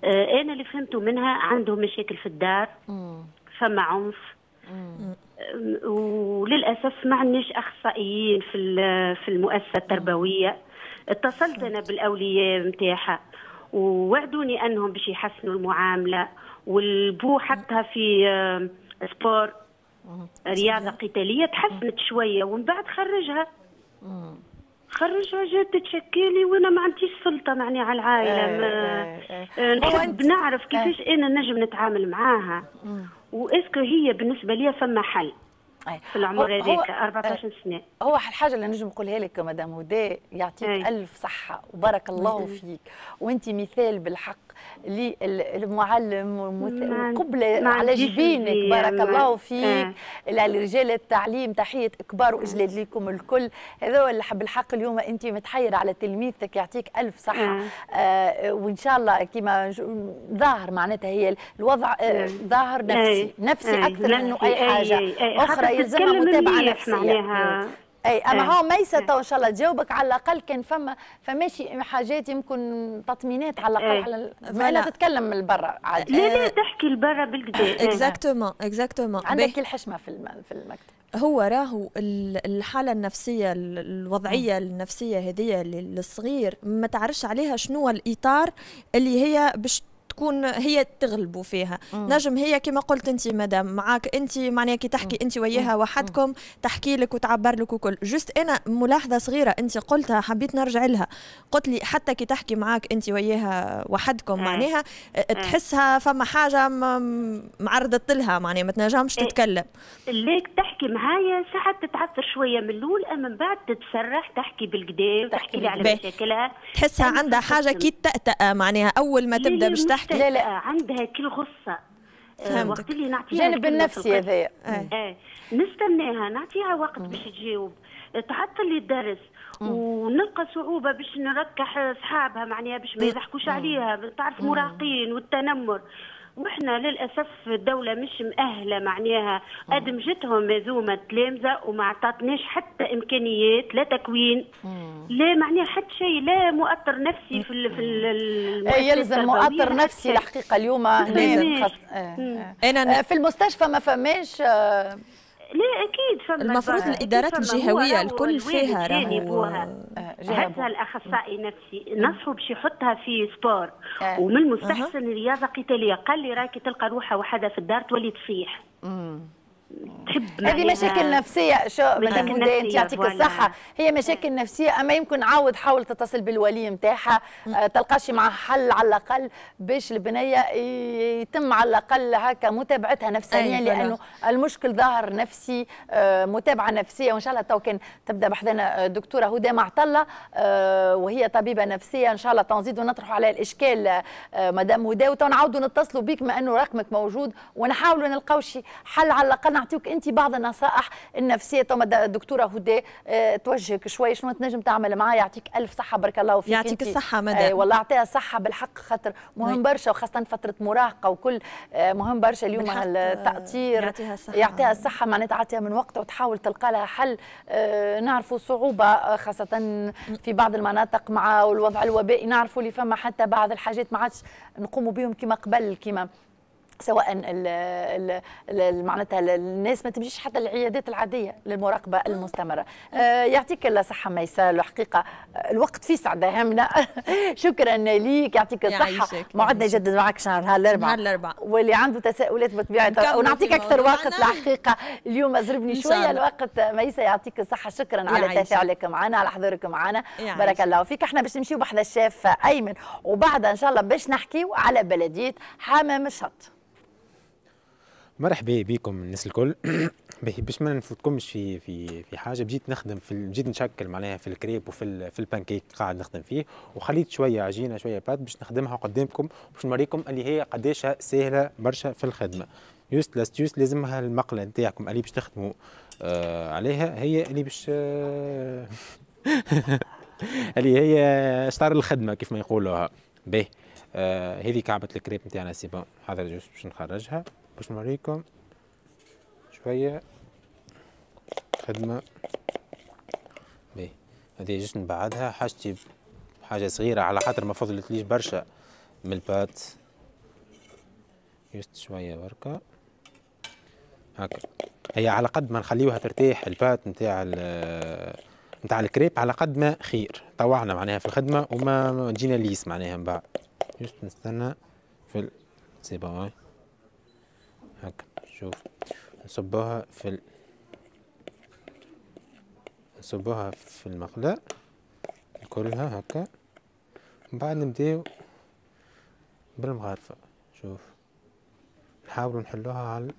آه، انا اللي فهمته منها عندهم مشاكل في الدار فما عنف آه، وللاسف ما عندناش اخصائيين في في المؤسسه التربويه اتصلت انا بالاولياء نتاعها ووعدوني انهم باش يحسنوا المعامله والبو حطها في سبور رياضه قتاليه تحسنت شويه ومن بعد خرجها خرجها جات تشكيلي وانا ما عنديش سلطه معني على العائله آه، ما آه، آه. نحب نعرف كيفاش انا نجم نتعامل معاها واسكو هي بالنسبه لي فما حل في العمر هذاك 14 آه، سنه هو الحاجه اللي نجم نقولها لك مدام هدى يعطيك أي. الف صحه وبارك الله فيك وانت مثال بالحق للمعلم وقبلة على جبينك بارك الله فيك آه. لرجال التعليم تحيه كبار واجلال لكم الكل هذا بالحق اليوم انت متحير على تلميذتك يعطيك الف صحه آه, آه، وان شاء الله كما ظاهر معناتها هي الوضع آه ظاهر نفسي نفسي اكثر منه اي حاجه اخرى يلزمها متابعه نفسيه اي اما هو ميسة تو ان شاء الله تجاوبك على الاقل كان فما فماشي حاجات يمكن تطمينات على الاقل على والا تتكلم من برا عادي لا لا أه، تحكي لبرا بالكدا اكزاكتومون اكزاكتومون عندك الحشمه في في المكتب هو راهو الحاله النفسيه الوضعيه النفسيه هذه للصغير ما تعرفش عليها شنو الاطار اللي هي باش تكون هي تغلبوا فيها مم. نجم هي كما قلت انت مدام معاك انت معناها كي تحكي انت وياها وحدكم تحكي لك وتعبر لك وكل جست انا ملاحظه صغيره انت قلتها حبيت نرجع لها قلت لي حتى كي تحكي معاك انت وياها وحدكم معناها تحسها فما حاجه معرضت لها معناها ما تنجمش إيه. تتكلم ليك تحكي معايا ساعات تتعثر شويه من الاول اما من بعد تتسرح تحكي بالقدام تحكي لي على مشاكلها تحسها عندها حاجه كي تأتأ معناها اول ما تبدا باش تحكي حتى لا لا. عندها كل غصه آه، وقت اللي نعطيها جانب النفسي هذا آه. آه. نستناها نعطيها وقت باش تجاوب تعطل لي الدرس ونلقى صعوبه باش نركح اصحابها معناها باش ما يضحكوش عليها تعرف مراهقين والتنمر وإحنا للأسف الدولة مش مأهلة معناها أدمجتهم آه. هذوما تلامذة وما عطاتناش حتى إمكانيات لا تكوين لا معناها حتى شيء لا مؤثر نفسي في ال في ال آه، يلزم مؤثر نفسي الحقيقة اليوم هنا أنا آه، في المستشفى ما فماش لا اكيد فما المفروض الادارات الجهويه الكل فيها راهو هذا آه، الاخصائي النفسي نصفه باش يحطها في سبور آه. ومن المستحسن أه. رياضه قتاليه قال لي راكي تلقى روحها وحدها في الدار تولي تصيح هذه مشاكل نفسيه شو مدام هدى انت يعطيك الصحه هي إيه. مشاكل نفسيه اما يمكن عاود حاول تتصل بالولي نتاعها آه، تلقاش معها حل على الاقل باش البنيه يتم على الاقل هكا متابعتها نفسانيا لانه المشكل ظاهر نفسي آه، متابعه نفسيه وان شاء الله تو كان تبدا بحذنا آه، دكتوره هدى معطله وهي طبيبه نفسيه ان شاء الله تنزيد ونطرح عليها الاشكال مدام هدى نعاودوا نتصلوا بك ما انه رقمك موجود ونحاولوا نلقاو شي حل على الاقل نعطيك انت بعض النصائح النفسيه تو الدكتوره هدى اه توجهك شوي شنو تنجم تعمل معاه يعطيك الف صحه بارك الله فيك يعطيك الصحه مدى اي آه، والله يعطيها صحه بالحق خاطر مهم برشا وخاصه فتره مراهقه وكل اه مهم برشا اليوم آه، التاطير يعطيها الصحه يعطيها الصحه معناتها تعطيها من وقتها وتحاول تلقى لها حل اه نعرفوا صعوبه آه، خاصه في بعض المناطق مع الوضع الوبائي نعرفوا اللي فما حتى بعض الحاجات ما عادش نقوموا بهم كما قبل كما سواء معناتها الناس ما تمشيش حتى العيادات العاديه للمراقبه المستمره آه، يعطيك يعطيك الصحه ميسال وحقيقه آه، الوقت في سعد همنا شكرا ليك يعطيك الصحه موعدنا يجدد معك شهر نهار الاربعاء الاربعاء واللي عنده تساؤلات بطبيعه ونعطيك اكثر وقت الحقيقه اليوم ازربني شويه الوقت ميسا يعطيك الصحه شكرا على تفاعلك معنا على حضورك معنا بارك الله فيك احنا باش نمشيو بحذا الشاف ايمن وبعدها ان شاء الله باش نحكيو على بلديه حمام الشط مرحبا بكم الناس الكل باش ما نفوتكمش في في في حاجه بجيت نخدم في بجيت نشكل معناها في الكريب وفي في البانكيك قاعد نخدم فيه وخليت شويه عجينه شويه بات باش نخدمها قدامكم باش نوريكم اللي هي قداش سهله برشا في الخدمه يوست لاستيوس لازمها المقله نتاعكم اللي باش تخدموا آه عليها هي اللي باش آه اللي هي شطار الخدمه كيف ما يقولوها به آه هذه كعبه الكريب نتاعنا سي بون حاضر باش نخرجها باش نوريكم شوية خدمة بيه هذه جيت نبعدها حاجتي حاجة صغيرة على خاطر ما فضلتليش برشا من البات جست شوية بركة هكا هي على قد ما نخليوها ترتاح البات نتاع نتاع الكريب على قد ما خير طوعنا معناها في الخدمة وما جينا ليس معناها من بعد جست نستنى في ال... سي هك شوف نصبوها في ال... نصبوها في المقلاة كلها هكا من بعد نبداو بالمغارفة شوف نحاولو نحلوها على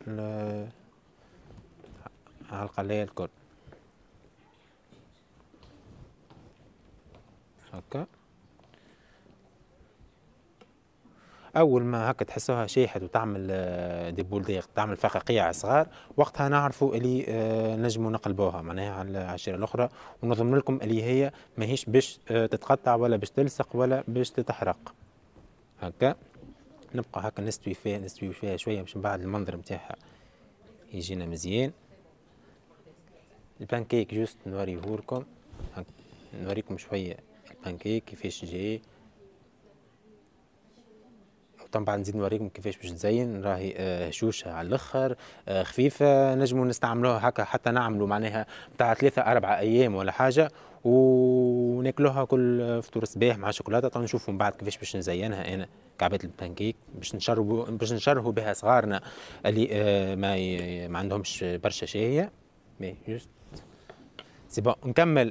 على القلاية الكل هكا اول ما هكا تحسوها شاحت وتعمل آه، دي بولديغ تعمل فقاقيع صغار وقتها نعرفوا اللي آه، نجموا نقلبوها معناها على العشيره الاخرى ونضمن لكم اللي هي ماهيش باش آه، تتقطع ولا باش تلصق ولا باش تتحرق هكا نبقى هكا نستوي فيها نستوي فيها شويه باش من بعد المنظر نتاعها يجينا مزيان البانكيك جوست نوريهولكم نوريكم شويه البانكيك كيفاش جاي طبعا نزيد نوريكم كيفاش باش تزين راهي آه، هشوشه على الاخر آه، خفيفه نجموا نستعملوها هكا حتى نعملوا معناها بتاع ثلاثه اربعه ايام ولا حاجه وناكلوها كل فطور صباح مع شوكولاته طبعا نشوفوا من بعد كيفاش باش نزينها انا كعبات البانكيك باش نشربوا باش نشرهوا بها صغارنا اللي آه، ما ما عندهمش برشا شهيه مي جوست سي بون نكمل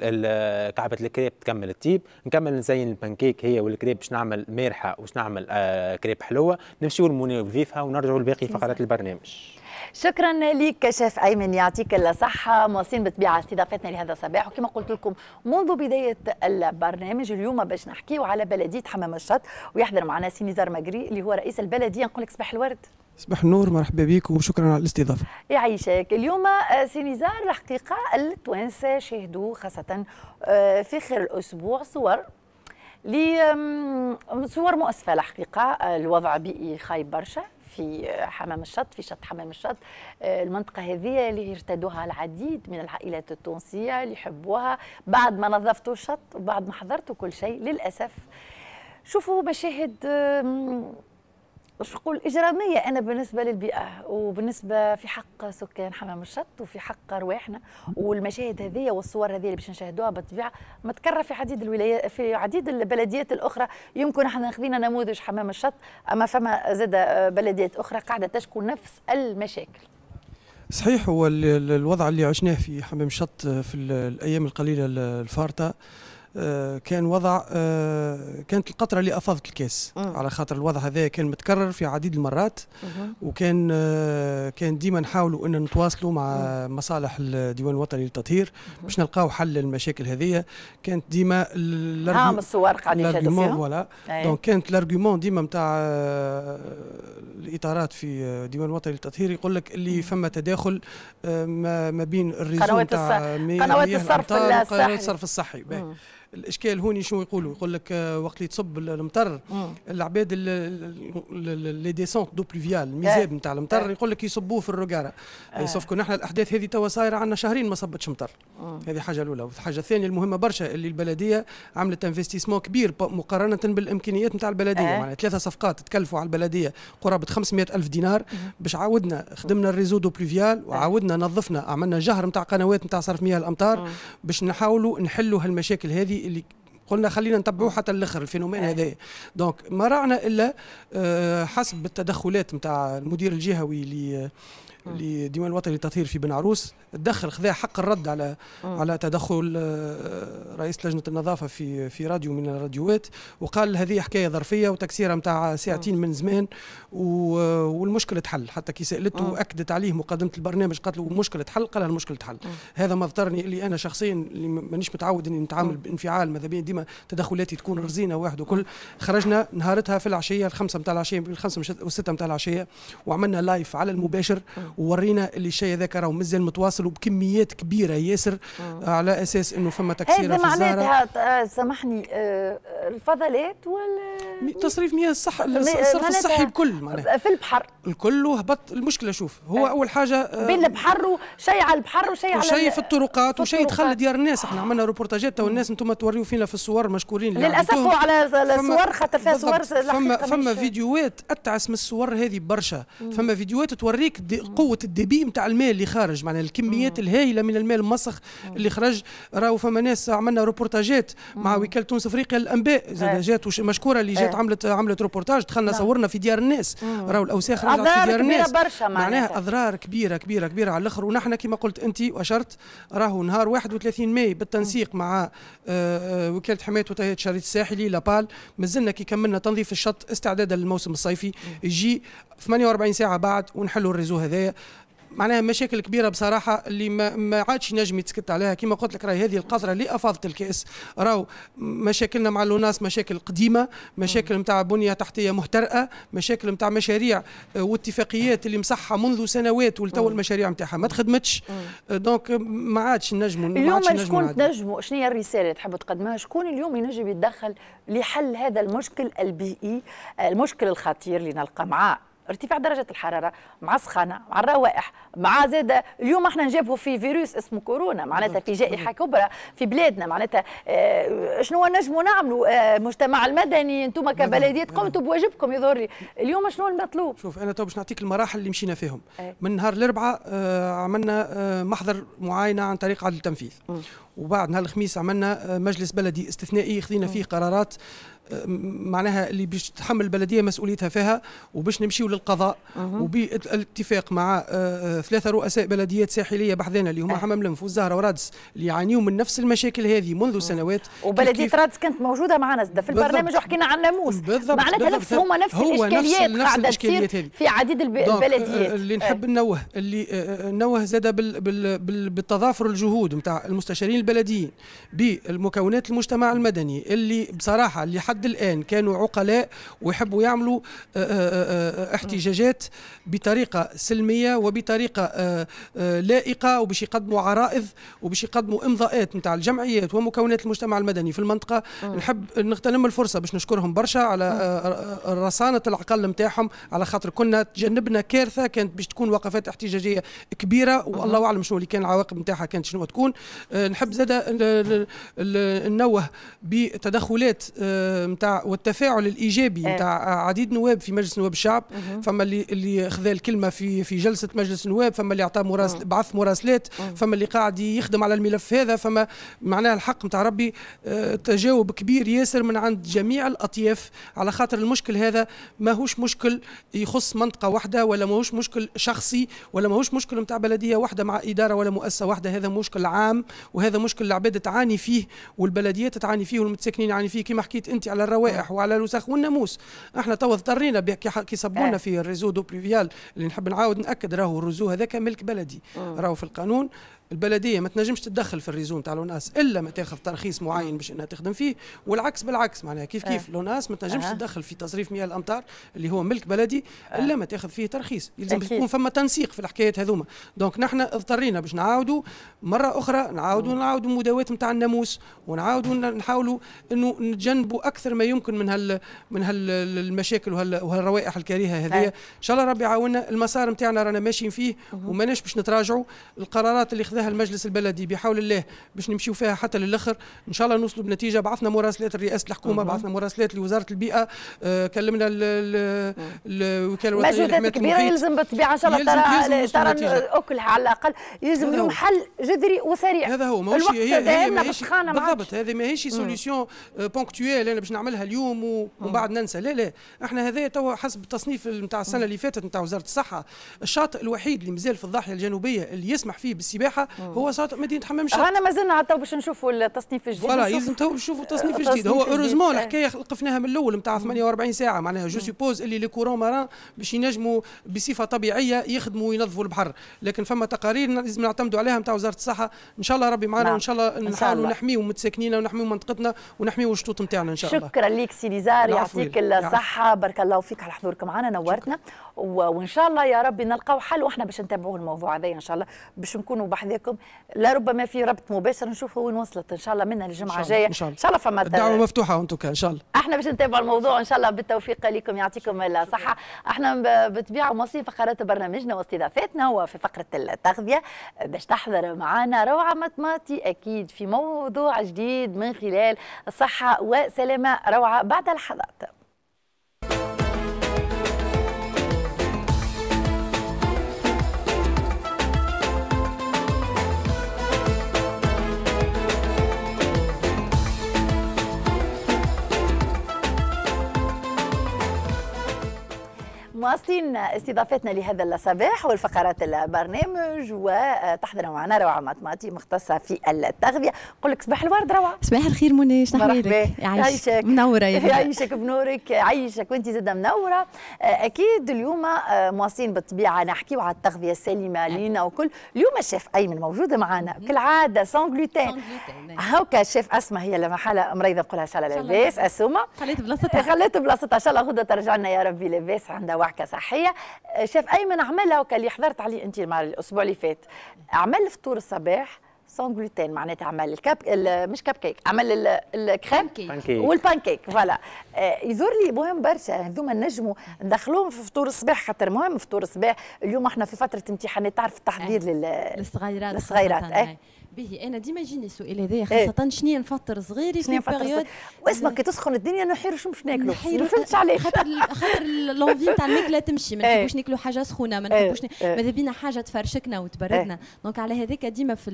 كعبه الكريب تكمل التيب نكمل نزين البانكيك هي والكريب باش نعمل مالحه وباش نعمل آه، كريب حلوه نمشيو لموني وظيفها ونرجعوا لباقي فقرات البرنامج شكرا لك شيف ايمن يعطيك الصحه مواصلين بالطبيعه استضافتنا لهذا الصباح وكما قلت لكم منذ بدايه البرنامج اليوم باش نحكيو على بلديه حمام الشط ويحضر معنا سي نزار مجري اللي هو رئيس البلديه نقول لك صباح الورد صباح النور مرحبا بك وشكرا على الاستضافه يعيشك اليوم آه، سي نزار الحقيقه التوانسه شاهدوا خاصه آه، في اخر الاسبوع صور صور مؤسفه الحقيقه الوضع آه، بيئي خايب برشا في حمام الشط في شط حمام الشط المنطقة هذه اللي يرتدوها العديد من العائلات التونسية اللي يحبوها بعد ما نظفتوا الشط وبعد ما حضرتوا كل شيء للأسف شوفوا مشاهد نقول اجراميه انا بالنسبه للبيئه وبالنسبه في حق سكان حمام الشط وفي حق ارواحنا والمشاهد هذه والصور هذه اللي باش نشاهدوها بالطبيعه متكرره في عديد الولايات في عديد البلديات الاخرى يمكن احنا خذينا نموذج حمام الشط اما فما زاد بلديات اخرى قاعده تشكو نفس المشاكل صحيح هو الوضع اللي عشناه في حمام الشط في الايام القليله الفارطه آه، كان وضع آه، كانت القطره اللي افاضت الكاس على خاطر الوضع هذا كان متكرر في عديد المرات وكان آه، كان ديما نحاولوا ان نتواصلوا مع مصالح الديوان الوطني للتطهير باش نلقاو حل للمشاكل هذه كانت ديما نعم الصور قاعدين فوالا إيه. دونك كانت الارغيومون ديما نتاع الاطارات في ديوان الوطني للتطهير يقول لك اللي فما تداخل ما بين الريزون قنوات الصرف الصحي قنوات الصرف الصحي الاشكال هوني شنو يقولوا يقول لك آه، وقت اللي تصب المطر العباد لي ديسونت دو بلوفيال الميزاب نتاع المطر إيه. يقول لك يصبوه في الرقاره سوف إيه. كنا احنا الاحداث هذه توا صايره عندنا شهرين ما صبتش مطر هذه حاجه الاولى والحاجه الثانيه المهمه برشا اللي البلديه عملت انفستيسمون كبير مقارنه بالامكانيات نتاع البلديه إيه. معناها ثلاثه صفقات تكلفوا على البلديه قرابه 500 الف دينار باش عاودنا خدمنا الريزو دو بلوفيال وعاودنا نظفنا عملنا جهر نتاع قنوات نتاع صرف مياه الامطار باش نحاولوا نحلوا هالمشاكل هذه اللي قلنا خلينا نتبعوه حتى الاخر الفينومين إيه. هذا دونك ما رعنا الا آه، حسب التدخلات نتاع المدير الجهوي اللي لديوان الوطني للتطهير في بن عروس تدخل خذا حق الرد على مم. على تدخل آه، رئيس لجنه النظافه في في راديو من الراديوات وقال هذه حكايه ظرفيه وتكسيرها نتاع ساعتين من زمان والمشكله تحل حتى كي سالته اكدت عليه مقدمه البرنامج قالت له المشكله تحل قال المشكله تحل هذا ما اضطرني اللي انا شخصيا اللي مانيش متعود اني نتعامل بانفعال ماذا بين ديما تدخلاتي تكون رزينه واحد وكل خرجنا نهارتها في العشيه الخمسه نتاع العشيه الخمسه والسته نتاع العشيه وعملنا لايف على المباشر وورينا اللي الشيء هذاك راهو مازال متواصل وبكميات كبيره ياسر مم. على اساس انه فما تكسير في الزهره معناتها سامحني آه، الفضلات ولا تصريف مياه الصح الصرف الصحي بكل معناها في البحر الكل هبط المشكله شوف هو آه. اول حاجه آه، بين البحر وشيء على البحر وشيء على وشيء في الطرقات وشيء دخل ديار الناس احنا عملنا روبورتاجات تو الناس انتم توريو فينا في الصور مشكورين للاسف هو على الصور خاطر فيها صور فما فما فيديوهات اتعس من الصور هذه برشا فما فيديوهات توريك قوه قوه الدبي نتاع الماء اللي خارج معناها الكميات الهائله من الماء المسخ اللي خرج راهو فما ناس عملنا روبورتاجات مع وكاله تونس افريقيا الانباء آه. زاد جات مشكوره اللي جات آه. عملت عملت روبورتاج دخلنا نعم. صورنا في ديار الناس راهو الاوساخ رجعت في ديار الناس برشا معناها اضرار كبيره كبيره كبيره على الاخر ونحن كما قلت انت واشرت راهو نهار 31 ماي بالتنسيق مع آه، وكاله حمايه وتهيئه الشريط الساحلي لابال مازلنا كي كملنا تنظيف الشط استعدادا للموسم الصيفي يجي 48 ساعه بعد ونحلوا الريزو هذايا معناها مشاكل كبيره بصراحه اللي ما, ما عادش نجم يتسكت عليها كما قلت لك راهي هذه القطره اللي افاضت الكاس راهو مشاكلنا مع اللوناس مشاكل قديمه مشاكل نتاع بنيه تحتيه مهترئه مشاكل نتاع مشاريع آه، واتفاقيات اللي مصحه منذ سنوات ولتو المشاريع نتاعها ما تخدمتش آه، دونك ما عادش نجموا اليوم شكون تنجموا شنو هي الرساله اللي تحب تقدمها شكون اليوم ينجم يتدخل لحل هذا المشكل البيئي المشكل الخطير اللي نلقى معاه ارتفاع درجة الحرارة مع السخانة مع الروائح مع زادة اليوم احنا نجابه في فيروس اسمه كورونا معناتها في جائحة كبرى في بلادنا معناتها اه شنو نجموا نعملوا اه مجتمع المدني انتم كبلدية قمتوا نعم. بواجبكم يظهر لي اليوم شنو المطلوب شوف انا تو باش نعطيك المراحل اللي مشينا فيهم ايه؟ من نهار الاربعاء اه عملنا آه، محضر معاينة عن طريق عدل التنفيذ وبعد نهار الخميس عملنا آه، مجلس بلدي استثنائي خذينا فيه قرارات معناها اللي باش تتحمل البلديه مسؤوليتها فيها وباش نمشيو للقضاء وبالاتفاق مع آه، آه، ثلاثه رؤساء بلديات ساحليه بحذانا اللي هما أه. حمام لنف والزهره ورادس اللي يعانيوا من نفس المشاكل هذه منذ سنوات وبلديه رادس كانت موجوده معنا في البرنامج وحكينا عن ناموس معناتها نفس هما نفس هو الاشكاليات نفس, نفس الاشكاليات في عديد البلديات اللي نحب ننوه اللي ننوه زاد بالتضافر الجهود نتاع المستشارين البلديين بالمكونات المجتمع المدني اللي بصراحه اللي حد لحد الآن كانوا عقلاء ويحبوا يعملوا آه، آه، آه، احتجاجات بطريقة سلمية وبطريقة لائقة وباش يقدموا عرائض وباش يقدموا إمضاءات نتاع الجمعيات ومكونات المجتمع المدني في المنطقة نحب نغتنم الفرصة باش نشكرهم برشا على رصانة العقل نتاعهم على خاطر كنا تجنبنا كارثة كانت باش تكون وقفات احتجاجية كبيرة والله أعلم شنو اللي كان العواقب نتاعها كانت شنو تكون نحب زادة ننوه بتدخلات نتاع والتفاعل الايجابي نتاع إيه. عديد نواب في مجلس نواب الشعب فما اللي اللي خذا الكلمه في في جلسه مجلس النواب فما اللي اعطى مراسل بعث مراسلات فما اللي قاعد يخدم على الملف هذا فما معناها الحق نتاع ربي آه، تجاوب كبير ياسر من عند جميع الاطياف على خاطر المشكل هذا ماهوش مشكل يخص منطقه واحده ولا ماهوش مشكل شخصي ولا ماهوش مشكل نتاع بلديه واحده مع اداره ولا مؤسسه واحده هذا مشكل عام وهذا مشكل العباد تعاني فيه والبلديات تعاني فيه والمتساكنين يعاني فيه كما حكيت انت على نعم. وعلى الروائح وعلى الوسخ والناموس احنا توا اضطرينا كي صبونا نعم. في الريزو دو بلوفيال اللي نحب نعاود ناكد راهو الرزو هذاك ملك بلدي نعم. راهو في القانون البلديه ما تنجمش تتدخل في الريزون تاع لوناس الا ما تاخذ ترخيص معين باش انها تخدم فيه والعكس بالعكس معناها كيف كيف أه. لوناس ما تنجمش أه. تدخل في تصريف مياه الامطار اللي هو ملك بلدي أه. الا ما تاخذ فيه ترخيص يلزم أكيد. يكون فما تنسيق في الحكايات هذوما دونك نحن اضطرينا باش نعاودوا مره اخرى نعاودوا نعاودوا مداوات نتاع الناموس ونعاودوا نحاولوا انه نتجنبوا اكثر ما يمكن من هال من هالمشاكل وهال وهالروائح الكريهه هذه طيب. ان شاء الله ربي يعاوننا المسار نتاعنا رانا ماشيين فيه وماناش باش نتراجعوا القرارات اللي خذاها المجلس البلدي بحول الله باش نمشيو فيها حتى للاخر ان شاء الله نوصلوا بنتيجه بعثنا مراسلات لرئاسه الحكومه بعثنا مراسلات لوزاره البيئه آه، كلمنا الوكاله الوطنيه للحمايه كبيره يلزم بالطبيعه ان شاء الله ترى ترى اكلها على الاقل يلزم لهم حل جذري وسريع هذا هو ماهوش هي هي ماهيش بالضبط هذه ماهيش سوليسيون بونكتويل انا باش نعملها اليوم ومن بعد ننسى لا لا احنا هذايا توا حسب التصنيف نتاع السنه اللي فاتت نتاع وزاره الصحه الشاطئ الوحيد اللي مازال في الضاحيه الجنوبيه اللي يسمح فيه بالسباحه هو صارت مدينه حمام الشرق رانا مازلنا على تو باش نشوفوا التصنيف الجديد فوالا لازم تو نشوفوا التصنيف الجديد هو اوروزمون إيه. الحكايه وقفناها من الاول نتاع 48 ساعه معناها جو سيبوز اللي لي كورون ماران باش ينجموا بصفه طبيعيه يخدموا وينظفوا البحر لكن فما تقارير لازم نعتمدوا عليها نتاع وزاره الصحه ان شاء الله ربي معنا نعم. وان شاء الله نحاولوا نحميوا متساكنين ونحميوا منطقتنا ونحميو الشطوط نتاعنا ان شاء الله شكرا ليك سي نزار يعطيك الصحه بارك الله فيك على حضورك معنا نورتنا وان شاء الله يا رب نلقاو حل واحنا باش نتابعوا الموضوع هذا ان شاء الله باش نكونوا بحذاكم لربما في ربط مباشر نشوفوا وين وصلت ان شاء الله منها الجمعه الجايه ان شاء الله, إن شاء الله فما الدعوه مفتوحه انتم ان شاء الله احنا باش نتابعوا الموضوع ان شاء الله بالتوفيق لكم يعطيكم الصحه احنا بتبيع مصيف فقرات برنامجنا واستضافاتنا هو في فقره التغذيه باش تحضر معنا روعه مطماطي اكيد في موضوع جديد من خلال الصحه وسلامه روعه بعد لحظات مواصلين استضافتنا لهذا الصباح والفقرات البرنامج وتحضر معنا روعه مطماطي مختصه في التغذيه نقول لك صباح الورد روعه صباح الخير منى شنحوالك يعيشك منوره يا يعيشك بنورك عيشك وانت زاده منوره اكيد اليوم آه، مواصلين بالطبيعه نحكيو على التغذيه السليمه لينا وكل اليوم الشيف ايمن موجوده معنا كالعاده سون جلوتين هاكا الشيف اسما هي لما حاله مريضه نقولها ان شاء الله لاباس اسومه خليت بلاصتها خليت بلاصتها ان شاء الله غدا ترجع لنا يا ربي لاباس عندها بركه صحيه آه، شاف ايمن عملها وكان اللي حضرت عليه انت الاسبوع اللي فات عمل فطور الصباح سون جلوتين معناتها عمل الكب مش كب كيك عمل الكريم والبان كيك فوالا آه، يزور لي مهم برشا هذوما نجموا ندخلوهم في فطور الصباح خاطر مهم فطور الصباح اليوم احنا في فتره امتحانات تعرف التحضير للصغيرات للصغيرات به انا ديما يجيني سؤال هذايا إيه. خاصه شنو نفطر صغيري في نفطر واسمع كي تسخن الدنيا نحير شنو باش ناكلو ما فهمتش آه، علاش خاطر خاطر لونفي تاع الماكله تمشي ما إيه. نحبوش ناكلو حاجه سخونه ما نحبوش إيه، ماذا بينا حاجه تفرشكنا وتبردنا دونك على هذاك ديما في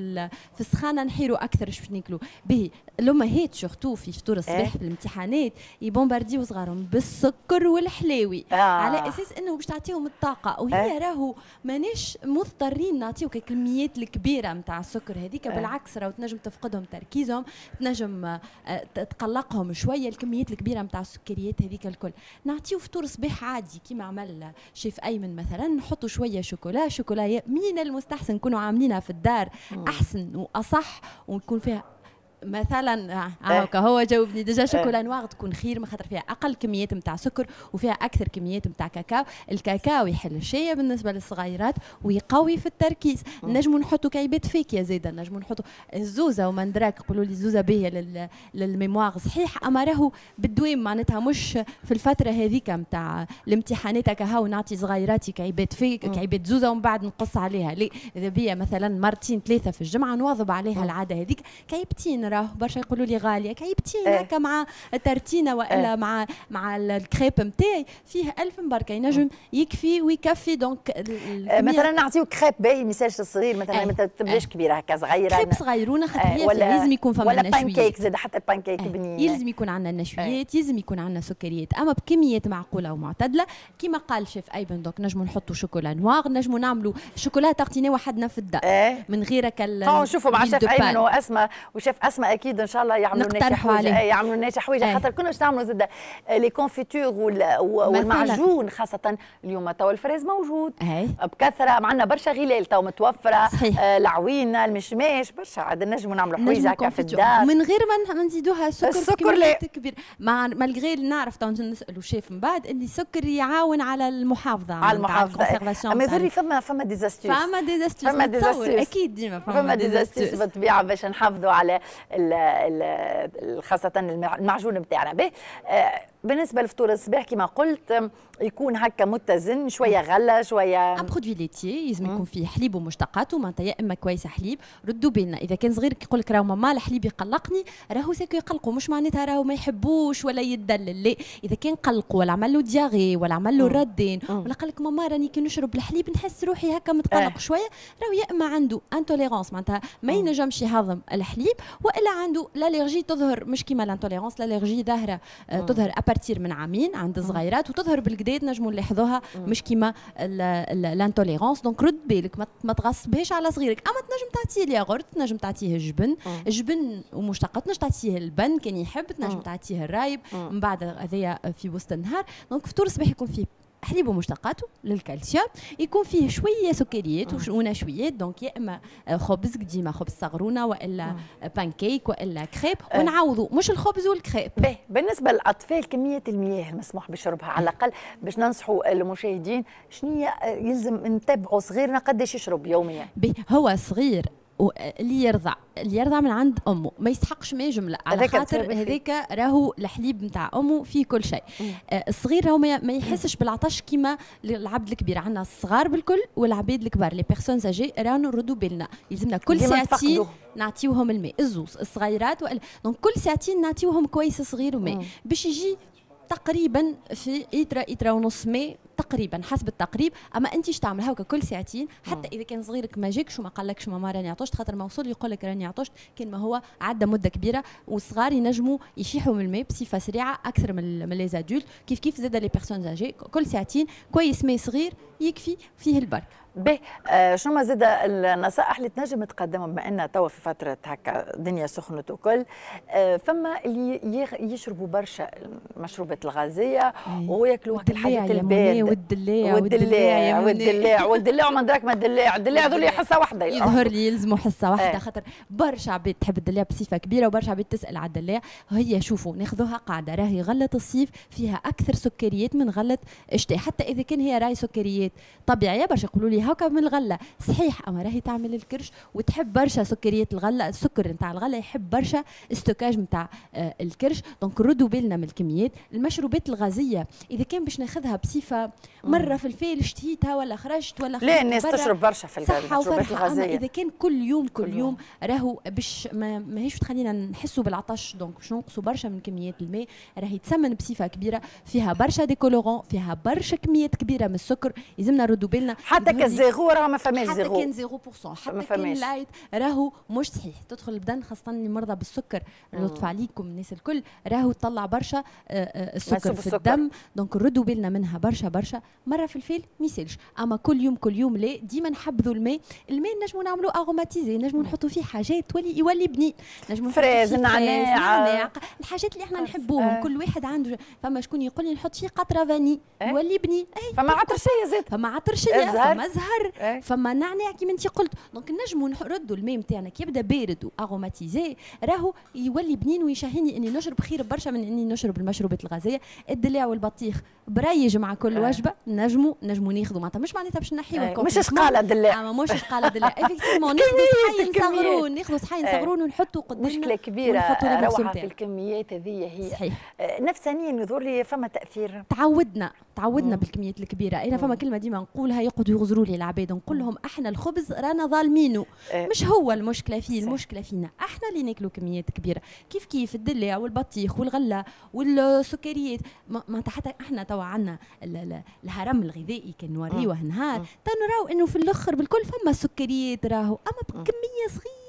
في السخانه نحيروا اكثر شنو ناكلو به الامهات سورتو في فطور الصباح في الامتحانات يبومبارديو صغارهم بالسكر والحلاوي آه. على اساس انه باش تعطيهم الطاقه وهي راهو ماناش مضطرين نعطيو كميات الكبيره نتاع السكر هذيك إيه. بالعكس راهو تنجم تفقدهم تركيزهم تنجم آه، تقلقهم شويه الكميات الكبيره نتاع السكريات هذيك الكل نعطيو فطور صباح عادي كيما عمل شيف ايمن مثلا نحطوا شويه شوكولا شوكولا من المستحسن نكونوا عاملينها في الدار احسن واصح ونكون فيها مثلا آه, آه، إيه. هو جاوبني ديجا إيه. شوكولا نوار تكون خير ما خاطر فيها اقل كميات نتاع سكر وفيها اكثر كميات نتاع كاكاو الكاكاو يحل الشيه بالنسبه للصغيرات ويقوي في التركيز نجمو نحطوا كعيبات يا زيدا نجمو نحطوا الزوزه ومندراك يقولوا لي الزوزه باهيه للميموار صحيح اما راهو بالدوام معناتها مش في الفتره هذيك نتاع الامتحانات كهو نعطي صغيراتي كعيبات فيك كعيبات زوزه ومن بعد نقص عليها لي اذا بيا مثلا مرتين ثلاثه في الجمعه نواظب عليها العاده هذيك كعيبتين راه برشا يقولوا لي غاليه كيبتي هكا إيه. مع الترتينه والا إيه. مع مع الكريب نتاعي فيه ألف مبركه ينجم يكفي ويكفي دونك إيه، مثلا نعطيو كريب باهي مثال الصغير مثلا ما تبداش كبيره هكا صغيره كريب صغير ونخدم لازم يكون فما ولا بانكيك زاد حتى البانكيك بنين يلزم يكون عندنا النشويات يلزم يكون عندنا سكريات اما بكميات معقوله ومعتدله كما قال شيف ايبن دونك نجموا نحطوا شوكولا نواغ نجموا نعملوا شوكولا تقطيناه وحدنا في الدار من غير هكا نشوفوا مع شيف ايمن واسما وشيف اسما اكيد ان شاء الله يعملوا لنا حويجه إيه، يعملوا لنا حويجه إيه. خاطر كنا باش نعملوا زاد لي كونفيتور والمعجون خاصه اليوم توا الفريز موجود إيه. بكثره معنا برشا غلال تو متوفره آه، العوينه المشماش برشا عاد نجموا نعملوا حويجه هكا في الدار من غير ما نزيدوها سكر السكر لا كبير مع مالغي نعرف تو نسالوا شيف من بعد ان السكر يعاون على المحافظه على المحافظه اما ذري فما فما ديزاستيوس فما ديزاستيوس فما اكيد ديما فما, فما ديزاستيوس بالطبيعه باش نحافظوا على خاصه المعجون بتاعنا به آه، بالنسبه لفطور الصباح كما قلت يكون هكا متزن شويه غله شويه ان برودوي ليتي لازم يكون فيه حليب ومشتقاته معناتها يا اما كويس حليب ردوا بالنا اذا كان صغير يقول لك راهو ماما الحليب يقلقني راهو ساكو يقلقوا مش معناتها راهو ما يحبوش ولا يدلل لا اذا كان قلق ولا عمل له دياغي ولا عمل له ردين ولا قال لك ماما راني كي نشرب الحليب نحس روحي هكا متقلق إيه. شويه راهو يا اما عنده انتوليرونس معناتها ما ينجمش يهضم الحليب والا عنده لاليرجي تظهر مش كيما لانتوليرونس لاليرجي ظاهره تظهر ابارتير من عامين عند صغيرات وتظهر بالجديد نجموا نلاحظوها مش كيما لانتوليرونس دونك رد بالك ما تغصبهاش على صغيرك اما تنجم تعطيه الياغورت تنجم تعطيه الجبن الجبن ومشتقات نجم تعطيه البن كان يحب تنجم تعطيه الرايب من بعد هذايا في وسط النهار دونك فطور الصباح يكون فيه حليب ومشتقاته للكالسيوم يكون فيه شويه سكريات ونشويات دونك يا اما خبز ديما خبز صغرونه والا بانكيك والا كريب أه. ونعوضوا مش الخبز والكريب بالنسبه للاطفال كميه المياه المسموح بشربها على الاقل باش ننصحوا المشاهدين شنو يلزم نتبعوا صغيرنا قداش يشرب يوميا هو صغير اللي يرضع اللي يرضع من عند امه ما يستحقش ما جمله على خاطر هذاك راهو الحليب نتاع امه فيه كل شيء آه، الصغير راهو ما يحسش بالعطش كيما العبد الكبير عندنا الصغار بالكل والعباد الكبار لي بيرسون ساجي راهو نردوا بالنا يلزمنا كل ساعتين نعطيوهم الماء الزوز الصغيرات وال... دونك كل ساعتين نعطيوهم كويس صغير وماء باش يجي تقريبا في إترا إترا ونص ماء تقريبا حسب التقريب اما انت اش تعمل كل ساعتين حتى اذا كان صغيرك ما جاكش وما قالكش ماما راني عطشت خاطر ما وصل يقول لك راني عطشت كان ما هو عدى مده كبيره والصغار ينجموا يشيحوا من الماء بصفه سريعه اكثر من لي زادولت كيف كيف زاد لي بيرسون زاجي كل ساعتين كويس ماء صغير يكفي فيه البركه به آه شو ما زاد النصائح اللي تنجم تقدمها بما انها توا في فتره هكا الدنيا سخنت وكل آه فما اللي يشربوا برشا المشروبات الغازيه وياكلوا هكا الحاجات البارده والدلاع والدلاع والدلاع والدلاع وما دراك ما الدلاع الدلاع هذول حصه واحده يظهر لي يلزموا حصه واحده إيه. خاطر برشا عباد تحب الدلاع بصفه كبيره وبرشا عباد تسال على الدلاع هي شوفوا ناخذوها قاعده راهي غله الصيف فيها اكثر سكريات من غله الشتاء حتى اذا كان هي راهي سكريات طبيعيه برشا يقولوا لي هكا من الغله صحيح اما راهي تعمل الكرش وتحب برشا سكريات الغله السكر نتاع الغله يحب برشا استوكاج نتاع آه، الكرش دونك ردوا بالنا من الكميات المشروبات الغازيه اذا كان باش ناخذها بصفه مره في الفيل شتيتها ولا خرجت ولا خرجت لا الناس تشرب برشا في المشروبات الغازيه أما اذا كان كل يوم كل, كل يوم, يوم. راهو باش ماهيش تخلينا نحسوا بالعطش دونك باش ننقصوا برشا من كميات الماء راهي تسمن بصفه كبيره فيها برشا ديكولورون فيها برشا كميات كبيره من السكر يلزمنا نردوا بالنا حتى كزبده زيرو راه ما فماش زيرو حتى كان زيرو بورسون حتى كان لايت راهو مش صحيح تدخل البدن خاصه المرضى بالسكر لطف عليكم الناس الكل راهو تطلع برشا آه، آه، السكر في السكر. الدم دونك ردوا بالنا منها برشا برشا مره في الفيل ما يسالش اما كل يوم كل يوم لا ديما نحبذوا الماء الماء نجموا نعملوا اغوماتيزي نجموا نحطوا فيه حاجات تولي يولي بنين نجموا فريز نعناع الحاجات اللي احنا نحبوهم آه. كل واحد عنده فما شكون يقول لي نحط فيه قطره فاني إيه. يولي بني إيه. فما عطرشيه زاد فما عطرشيه فما زهر شهر إيه. فما نعناع كيما انت قلت دونك نجموا نردوا الماء نتاعنا كي يبدا بارد واغوماتيزي راهو يولي بنين ويشهيني اني نشرب خير برشا من اني نشرب المشروبات الغازيه الدلاع والبطيخ بريج مع كل إيه. وجبه نجموا نجموا ناخذوا معناتها مش معناتها باش نحيو إيه، مش شقاله دلاع اما آه، مش شقاله دلاع افكتيفمون ناخذوا صحي نصغرون ناخذوا صحي نصغرون ونحطوا قدامنا مشكله كبيره روعه في الكميات هذه هي صحيح نفسانيا يظهر لي فما تاثير تعودنا تعودنا بالكميات الكبيره انا فما كلمه ديما نقولها يقعدوا يغزروا لي العباد نقول لهم احنا الخبز رانا ظالمينه إيه. مش هو المشكله فيه المشكله فينا احنا اللي ناكلوا كميات كبيره كيف كيف الدلع والبطيخ والغله والسكريات معناتها حتى احنا توا عندنا الهرم الغذائي كان نوريوه آه. نهار آه. تنراو انه في الاخر بالكل فما سكريات راهو اما آه. بكميه صغيره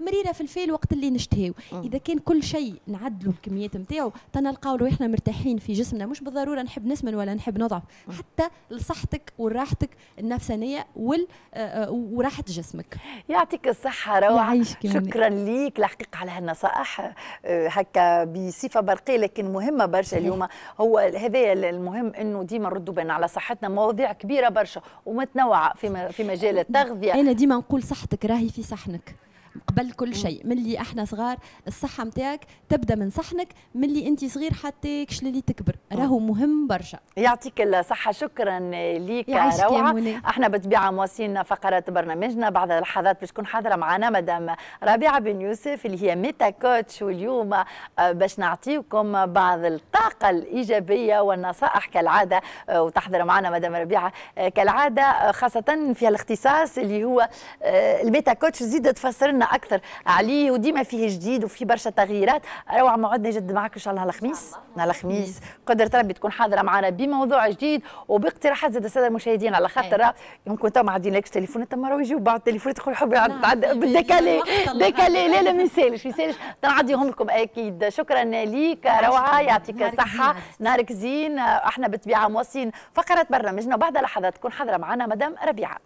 مريره مريره في الفيل وقت اللي نشتهيو اذا كان كل شيء نعدلوا الكميات نتاعو تنلقاو احنا مرتاحين في جسمنا مش بالضروره نحب نسمن ولا نحب نضعف حتى لصحتك وراحتك النفسانيه وال آه، آه، وراحه جسمك يعطيك الصحه روعه شكرا ليك الحقيقه على هالنصائح آه، هكا بصفه برقيه لكن مهمه برشا اليوم هو هذا المهم انه ديما نردوا بالنا على صحتنا مواضيع كبيره برشا ومتنوعه في في مجال التغذيه انا ديما نقول صحتك راهي في صحنك قبل كل شيء من اللي احنا صغار الصحه نتاعك تبدا من صحنك من اللي انت صغير حتى كش اللي تكبر آه. راهو مهم برشا يعطيك الصحه شكرا ليك روعه احنا بالطبيعه مواصلين فقرات برنامجنا بعد اللحظات باش تكون حاضره معنا مدام ربيعه بن يوسف اللي هي ميتا كوتش واليوم آه، باش نعطيكم بعض الطاقه الايجابيه والنصائح كالعاده آه، وتحضر معنا مدام ربيعه كالعاده خاصه في الاختصاص اللي هو الميتا كوتش زيد تفسر لنا اكثر عليه وديما فيه جديد وفي برشا تغييرات روعه موعدنا جد معك ان شاء الله الخميس على الخميس قدرة ربي تكون حاضره معنا بموضوع جديد وباقتراحات زاد الساده المشاهدين على خاطر يمكن تو ما عديناكش تليفون تما راهو يجيو بعض التليفون تقول حبي نعم. أيوة، بالدكالي دكالي لا لا ما يسالش ما يسالش تنعديهم لكم اكيد شكرا ليك روعه يعطيك صحه نهارك زين احنا بالطبيعه موصين فقره برنامجنا وبعد لحظات تكون حاضره معنا مدام ربيعه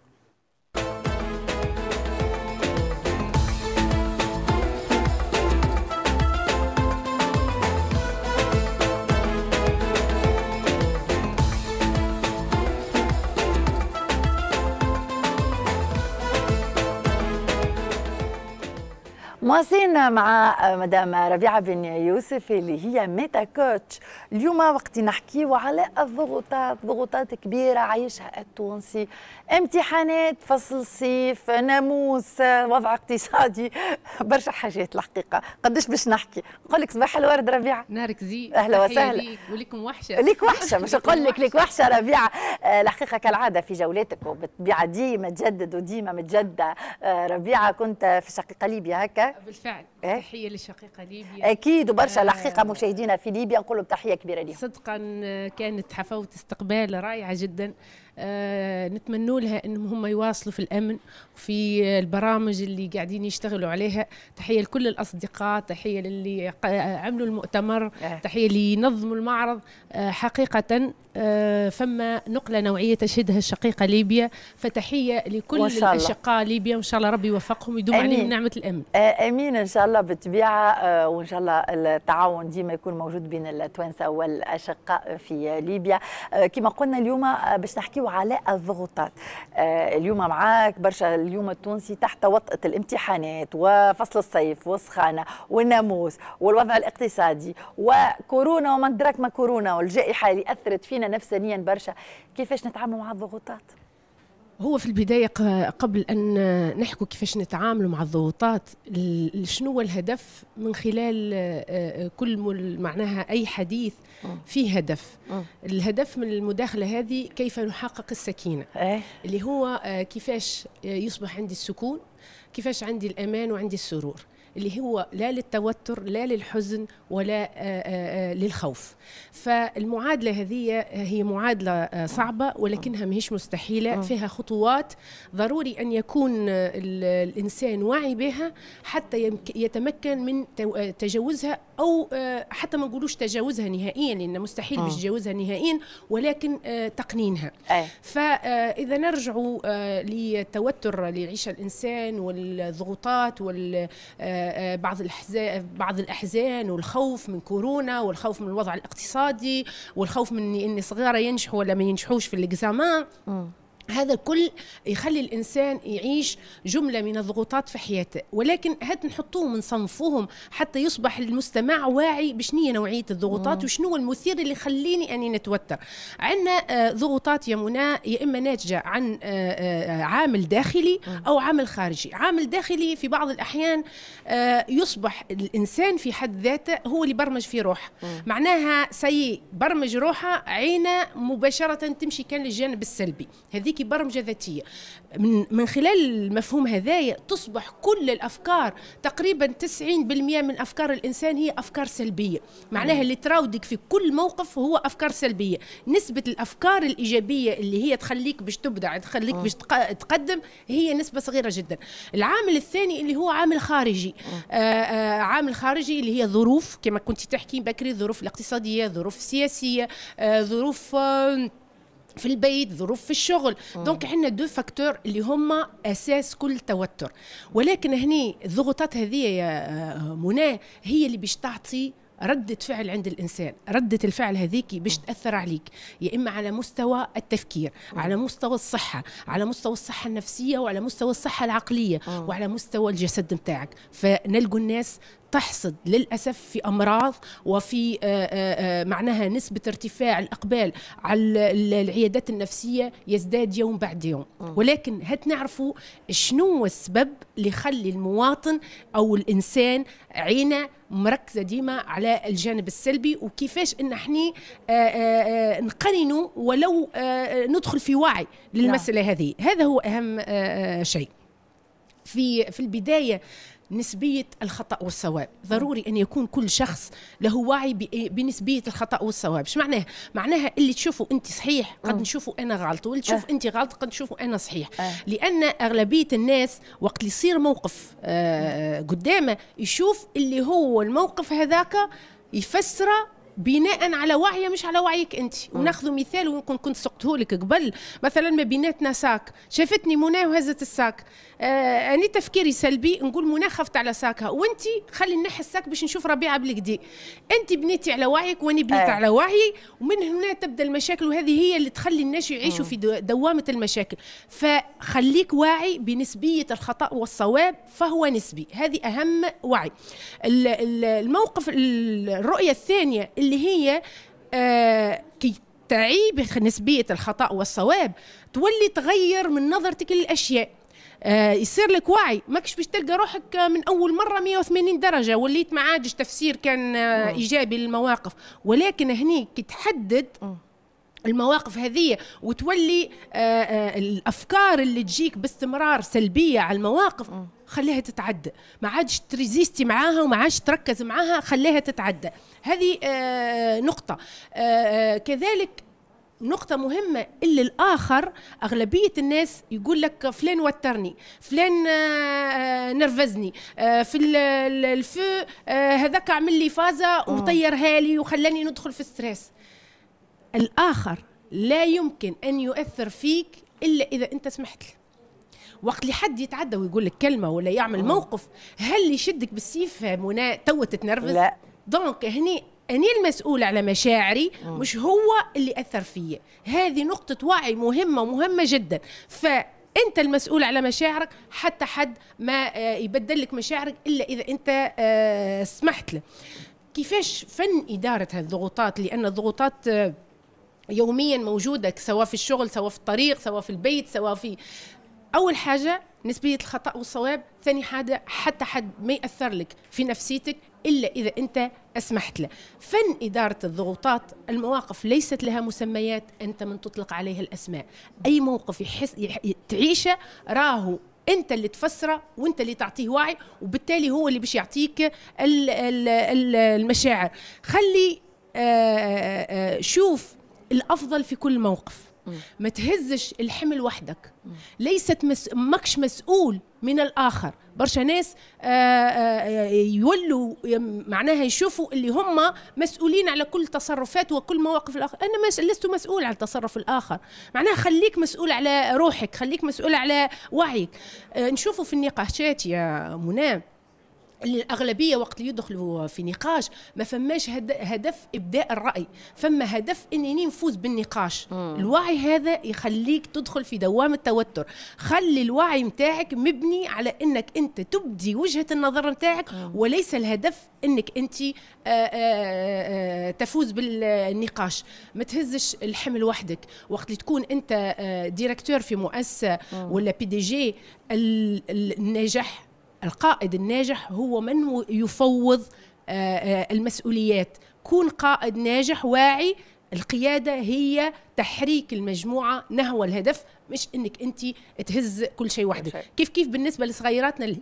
مواصلين مع مدام ربيعة بن يوسف اللي هي ميتا كوتش اليوم وقت نحكيو على الضغوطات ضغوطات كبيرة عايشها التونسي امتحانات فصل صيف ناموس وضع اقتصادي برشا حاجات الحقيقه قداش باش نحكي نقول لك صباح الورد ربيعه نهارك زين اهلا وسهلا وليكم وحشه ليك وحشه مش نقول لك ليك وحشه ربيعه آه، الحقيقه كالعاده في جولاتك وبالطبيعه ديما تجدد وديما متجدده آه، ربيعه كنت في شقيقه ليبيا هكا بالفعل إيه؟ تحيه للشقيقه ليبيا اكيد وبرشا الحقيقه آه، مشاهدينا في ليبيا نقول لهم تحيه كبيره ليهم صدقا كانت حفاوه استقبال رائعه جدا آه، نتمنوا لها انهم هم يواصلوا في الامن وفي البرامج اللي قاعدين يشتغلوا عليها تحيه لكل الاصدقاء تحيه للي عملوا المؤتمر إيه. تحيه اللي نظموا المعرض آه، حقيقه آه، فما نقله نوعيه تشهدها الشقيقه ليبيا فتحيه لكل الاشقاء ليبيا وان شاء الله ربي يوفقهم ويدوم عليهم نعمه الامن امين ان شاء الله بالطبيعه وان شاء الله التعاون ديما يكون موجود بين التوانسه والاشقاء في ليبيا كما قلنا اليوم باش نحكيو على الضغوطات آه، اليوم معاك برشا اليوم التونسي تحت وطأة الامتحانات وفصل الصيف والسخانة والناموس والوضع الاقتصادي وكورونا وما ندرك ما كورونا والجائحة اللي أثرت فينا نفسانيا برشا كيفاش نتعاملوا مع الضغوطات هو في البداية قبل أن نحكوا كيفاش نتعاملوا مع الضغوطات شنو الهدف من خلال كل معناها أي حديث أه. فيه هدف أه. الهدف من المداخلة هذه كيف نحقق السكينة إيه. اللي هو كيفاش يصبح عندي السكون كيفاش عندي الأمان وعندي السرور اللي هو لا للتوتر لا للحزن ولا آه، آه، آه، للخوف فالمعادلة هذه هي معادلة صعبة ولكنها مش مستحيلة فيها خطوات ضروري أن يكون الإنسان واعي بها حتى يتمكن من تجاوزها أو حتى ما نقولوش تجاوزها نهائيا لأن مستحيل باش تجاوزها نهائيا ولكن تقنينها فإذا نرجع للتوتر اللي يعيشه الإنسان والضغوطات وال بعض الاحزان بعض الاحزان والخوف من كورونا والخوف من الوضع الاقتصادي والخوف من اني صغيره ينجحوا ولا ما ينجحوش في الاكزامان هذا كل يخلي الانسان يعيش جمله من الضغوطات في حياته ولكن هات نحطوهم نصنفوهم حتى يصبح المستمع واعي بشنية نوعيه الضغوطات وشنو المثير اللي يخليني اني نتوتر عندنا آه، ضغوطات يا منى يا اما ناتجه عن آه، آه، عامل داخلي او عامل خارجي عامل داخلي في بعض الاحيان يصبح الانسان في حد ذاته هو اللي برمج في روحه معناها سي برمج روحه عينه مباشره تمشي كان للجانب السلبي هذيك كي برمجه ذاتيه من, من خلال المفهوم هذايا تصبح كل الافكار تقريبا 90% من افكار الانسان هي افكار سلبيه معناها اللي تراودك في كل موقف هو افكار سلبيه نسبه الافكار الايجابيه اللي هي تخليك باش تبدع تخليك آه. باش تقدم هي نسبه صغيره جدا العامل الثاني اللي هو عامل خارجي آآ آه. آآ آه، عامل خارجي اللي هي ظروف كما كنت تحكي بكري الظروف الاقتصاديه ظروف سياسيه ظروف في البيت ظروف في الشغل دونك آه. عندنا دو فاكتور اللي هما اساس كل توتر ولكن هني الضغوطات هذه آه، يا آه، منى هي اللي باش تعطي ردة فعل عند الإنسان ردة الفعل هذيك باش تأثر عليك يا إما على مستوى التفكير على مستوى الصحة على مستوى الصحة النفسية وعلى مستوى الصحة العقلية وعلى مستوى الجسد متاعك فنلقوا الناس تحصد للأسف في أمراض وفي آه، آه، آه، معناها نسبة ارتفاع الأقبال على العيادات النفسية يزداد يوم بعد يوم ولكن هات نعرفوا شنو هو السبب اللي يخلي المواطن أو الإنسان عينه مركزة ديما على الجانب السلبي وكيفاش ان احنا نقننوا ولو ندخل في وعي للمسألة نعم. هذه هذا هو أهم شيء في في البدايه نسبية الخطأ والصواب ضروري أن يكون كل شخص له وعي بنسبية الخطأ والصواب شو معناها؟ معناها اللي تشوفه أنت صحيح قد آه. نشوفه أنا غلط واللي تشوف أه. أنت غلط قد نشوفه أنا صحيح أه. لأن أغلبية الناس وقت يصير موقف آه قدامه يشوف اللي هو الموقف هذاك يفسره بناء على وعيه مش على وعيك انت آه. وناخذ مثال ويمكن كنت سقته لك قبل مثلا ما بيناتنا ساك شافتني منى وهزت الساك آه انا تفكيري سلبي نقول منى خفت على ساكها وانت خلي نحي الساك باش نشوف ربيعه بالكدي انت بنيتي على وعيك وانا بنيت أيه. على وعيي ومن هنا تبدا المشاكل وهذه هي اللي تخلي الناس يعيشوا في دوامه المشاكل فخليك واعي بنسبيه الخطا والصواب فهو نسبي هذه اهم وعي الموقف الرؤيه الثانيه اللي هي آه كي تعيب نسبيه الخطا والصواب تولي تغير من نظرتك للاشياء آه، يصير لك وعي ماكش باش تلقى روحك من اول مره 180 درجه وليت ما عادش تفسير كان آه، ايجابي للمواقف ولكن هني كي تحدد المواقف هذه وتولي آه، الافكار اللي تجيك باستمرار سلبيه على المواقف خليها تتعدى ما عادش تريزيستي معاها وما عادش تركز معاها خليها تتعدى هذه نقطه كذلك نقطة مهمة اللي الآخر أغلبية الناس يقول لك فلان وترني فلان آه، آه، نرفزني آه، في الفو هذاك عمل لي فازة وطير هالي وخلاني ندخل في ستريس الآخر لا يمكن أن يؤثر فيك إلا إذا أنت سمحت له وقت اللي حد يتعدى ويقول لك كلمه ولا يعمل موقف هل يشدك بالسيف منى تو تتنرفز لا دونك هني أني المسؤول على مشاعري مش هو اللي أثر فيا هذه نقطة وعي مهمة مهمة جدا ف انت المسؤول على مشاعرك حتى حد ما آه، يبدل لك مشاعرك الا اذا انت آه، سمحت له كيفاش فن اداره هالضغوطات لان الضغوطات آه، يوميا موجوده سواء في الشغل سواء في الطريق سواء في البيت سواء في اول حاجه نسبيه الخطا والصواب ثاني حاجه حتى حد ما ياثر لك في نفسيتك إلا إذا أنت أسمحت له فن إدارة الضغوطات المواقف ليست لها مسميات أنت من تطلق عليها الأسماء أي موقف يحس تعيشه راهو انت اللي تفسره وانت اللي تعطيه وعي وبالتالي هو اللي باش يعطيك المشاعر خلي آه، آه، آه، شوف الافضل في كل موقف ما تهزش الحمل وحدك ليست مس... ماكش مسؤول من الاخر برشا ناس آه، آه، يولوا معناها يشوفوا اللي هم مسؤولين على كل تصرفات وكل مواقف الاخر انا مش لست مسؤول على التصرف الاخر معناها خليك مسؤول على روحك خليك مسؤول على وعيك آه، نشوفوا في النقاشات يا منام الاغلبيه وقت اللي يدخلوا في نقاش ما فماش هدف ابداء الراي فما هدف انني نفوز بالنقاش مم. الوعي هذا يخليك تدخل في دوام التوتر خلي الوعي نتاعك مبني على انك انت تبدي وجهه النظر نتاعك وليس الهدف انك انت تفوز بالنقاش ما تهزش الحمل وحدك وقت اللي تكون انت ديريكتور في مؤسسه ولا بي دي جي الناجح القائد الناجح هو من يفوض آه، آه، المسؤوليات كون قائد ناجح واعي القيادة هي تحريك المجموعة نحو الهدف مش انك انت تهز كل شيء وحدك كيف كيف بالنسبة لصغيراتنا اللي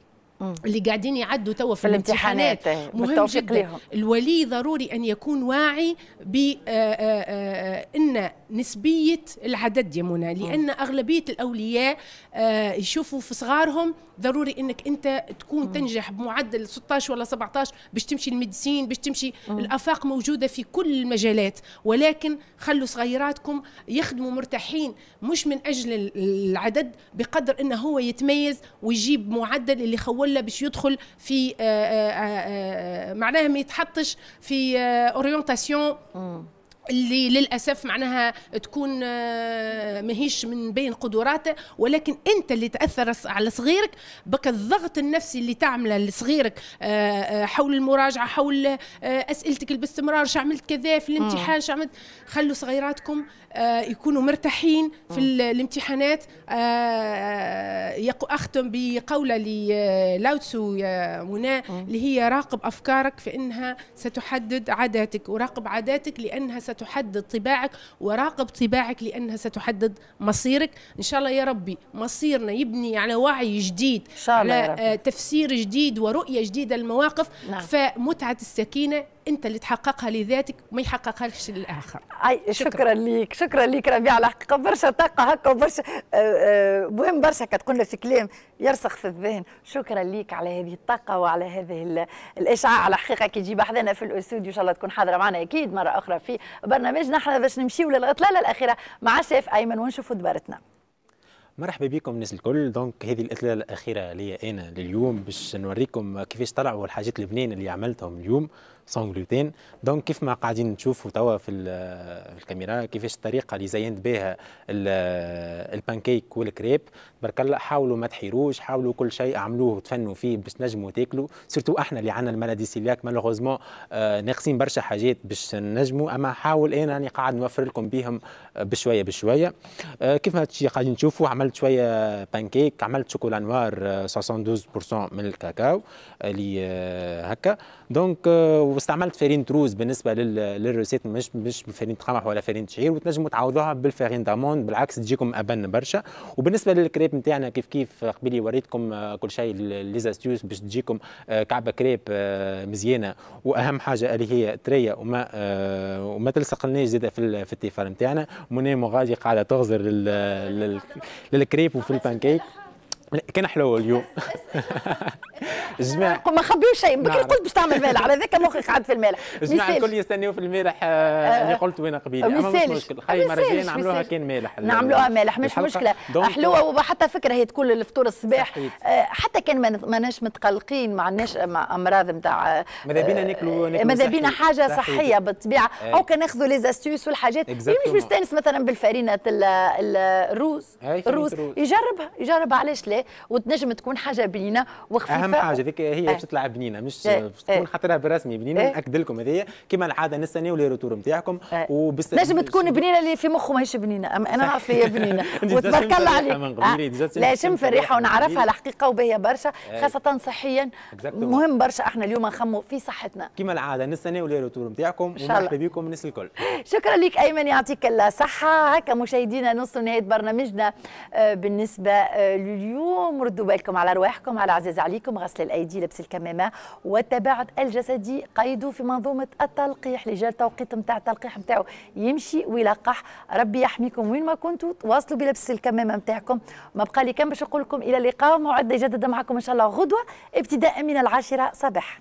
اللي قاعدين يعدوا توا في الامتحانات مهم جدا الولي ضروري ان يكون واعي ب آه، ان نسبيه العدد يا منى لان اغلبيه الاولياء يشوفوا في صغارهم ضروري انك انت تكون تنجح بمعدل 16 ولا 17 باش تمشي الميديسين باش تمشي الافاق موجوده في كل المجالات ولكن خلوا صغيراتكم يخدموا مرتاحين مش من اجل العدد بقدر انه هو يتميز ويجيب معدل اللي خوله باش يدخل في آه، آه، آه، معناه ما يتحطش في اورينتاسيون اللي للاسف معناها تكون آه، ماهيش من بين قدراته ولكن انت اللي تاثر على صغيرك بك الضغط النفسي اللي تعمله لصغيرك آه، آه، حول المراجعه حول اسئلتك باستمرار شو عملت كذا في الامتحان شو عملت خلوا صغيراتكم يكونوا مرتاحين في الامتحانات اختم بقوله للاوتسو يا منى اللي هي راقب افكارك فانها ستحدد عاداتك وراقب عاداتك لانها ست ستحدد طباعك وراقب طباعك لانها ستحدد مصيرك ان شاء الله يا ربي مصيرنا يبني على وعي جديد على آه، تفسير جديد ورؤيه جديده للمواقف نعم. فمتعه السكينه انت اللي تحققها لذاتك وما يحققهاش للاخر اي شكرا, شكرا ليك شكرا ليك ربيع على حقيقه برشا طاقه هكا وبرشا آه، آه، مهم برشا كتقول في كلام يرسخ في الذهن شكرا ليك على هذه الطاقه وعلى هذه الاشعاع على حقيقه كي تجي بحذنا في الاستوديو ان شاء الله تكون حاضره معنا اكيد مره اخرى في برنامجنا احنا باش نمشيو للاطلاله الاخيره مع شيف ايمن ونشوفوا دبرتنا مرحبا بكم الناس الكل دونك هذه الاطلاله الاخيره لي انا لليوم باش نوريكم كيفاش طلعوا الحاجات لبنان اللي عملتهم اليوم سون غلوتين دونك كيف ما قاعدين نشوفوا توا في, الكاميرا كيفاش الطريقه اللي زينت بها البانكيك والكريب برك الله حاولوا ما تحيروش حاولوا كل شيء عملوه تفنوا فيه باش نجموا تاكلوا سورتو احنا اللي عندنا المالادي سيلياك مالوغوزمون آه، ناقصين برشا حاجات باش نجموا اما حاول انا راني قاعد نوفر لكم بهم آه، بشويه بشويه آه، كيف ما قاعدين نشوفوا عملت شويه بانكيك عملت شوكولا نوار 72% من الكاكاو اللي هكا دونك واستعملت فارين تروز بالنسبه لل... للروسيت مش مش بفارين قمح ولا فارين تشعير وتنجموا تعوضوها بالفارين دامون بالعكس تجيكم ابن برشا وبالنسبه للكريب نتاعنا كيف كيف قبيلي وريتكم آه، كل شيء لي زاستيوس باش تجيكم آه، كعبه كريب آه، مزيانه واهم حاجه اللي هي طريه وما وما تلصقلناش زاده في في التيفال نتاعنا منام غادي قاعده تغزر للكريب وفي البانكيك كان حلو اليوم جماعة ما خبيو شيء بكري نعم. قلت باش تعمل مالح على ذاك مخي قاعد في المالح جماعة الكل يستنيو في المالح آه، آه، اللي قلت وين قبيل ما مش مشكل خي مرة نعملوها كان مالح نعملوها مالح مش مشكلة حلوة وحتى فكرة هي تكون الفطور الصباح آه، حتى كان ماناش متقلقين ما عندناش امراض نتاع ماذا بينا ناكلوا ماذا بينا حاجة صحية بالطبيعة او كان ناخذوا لي زاستيوس والحاجات اللي مش مستانس مثلا بالفرينة الروز الروز يجربها يجربها علاش لا هذا وتنجم تكون حاجه بنينه وخفيفه اهم حاجه ذيك هي باش إيه. تطلع بنينه مش باش إيه. تكون خاطرها إيه. بالرسمي بنينه ناكد لكم هذه كما العاده نستناو لي روتور نتاعكم وبس نجم تكون بنينه اللي في مخه ماهيش بنينه اما انا نعرف هي بنينه وتبارك الله عليك آه. لا شم فريحه ونعرفها الحقيقه وبهي برشا خاصه صحيا مهم برشا احنا اليوم نخمو في صحتنا كما العاده نستناو لي روتور نتاعكم ونرحب بكم الناس الكل شكرا لك ايمن يعطيك الصحه هكا مشاهدينا نوصلوا نهايه برنامجنا آه، بالنسبه آه، لليوم عليكم ردوا بالكم على رواحكم على عزيز عليكم غسل الايدي لبس الكمامه والتباعد الجسدي قيدوا في منظومه التلقيح اللي جا التوقيت نتاع التلقيح نتاعو يمشي ويلقح ربي يحميكم وين ما كنتوا تواصلوا بلبس الكمامه نتاعكم ما بقى لي كان باش نقول لكم الى اللقاء موعد يجدد معكم ان شاء الله غدوه ابتداء من العاشره صباحا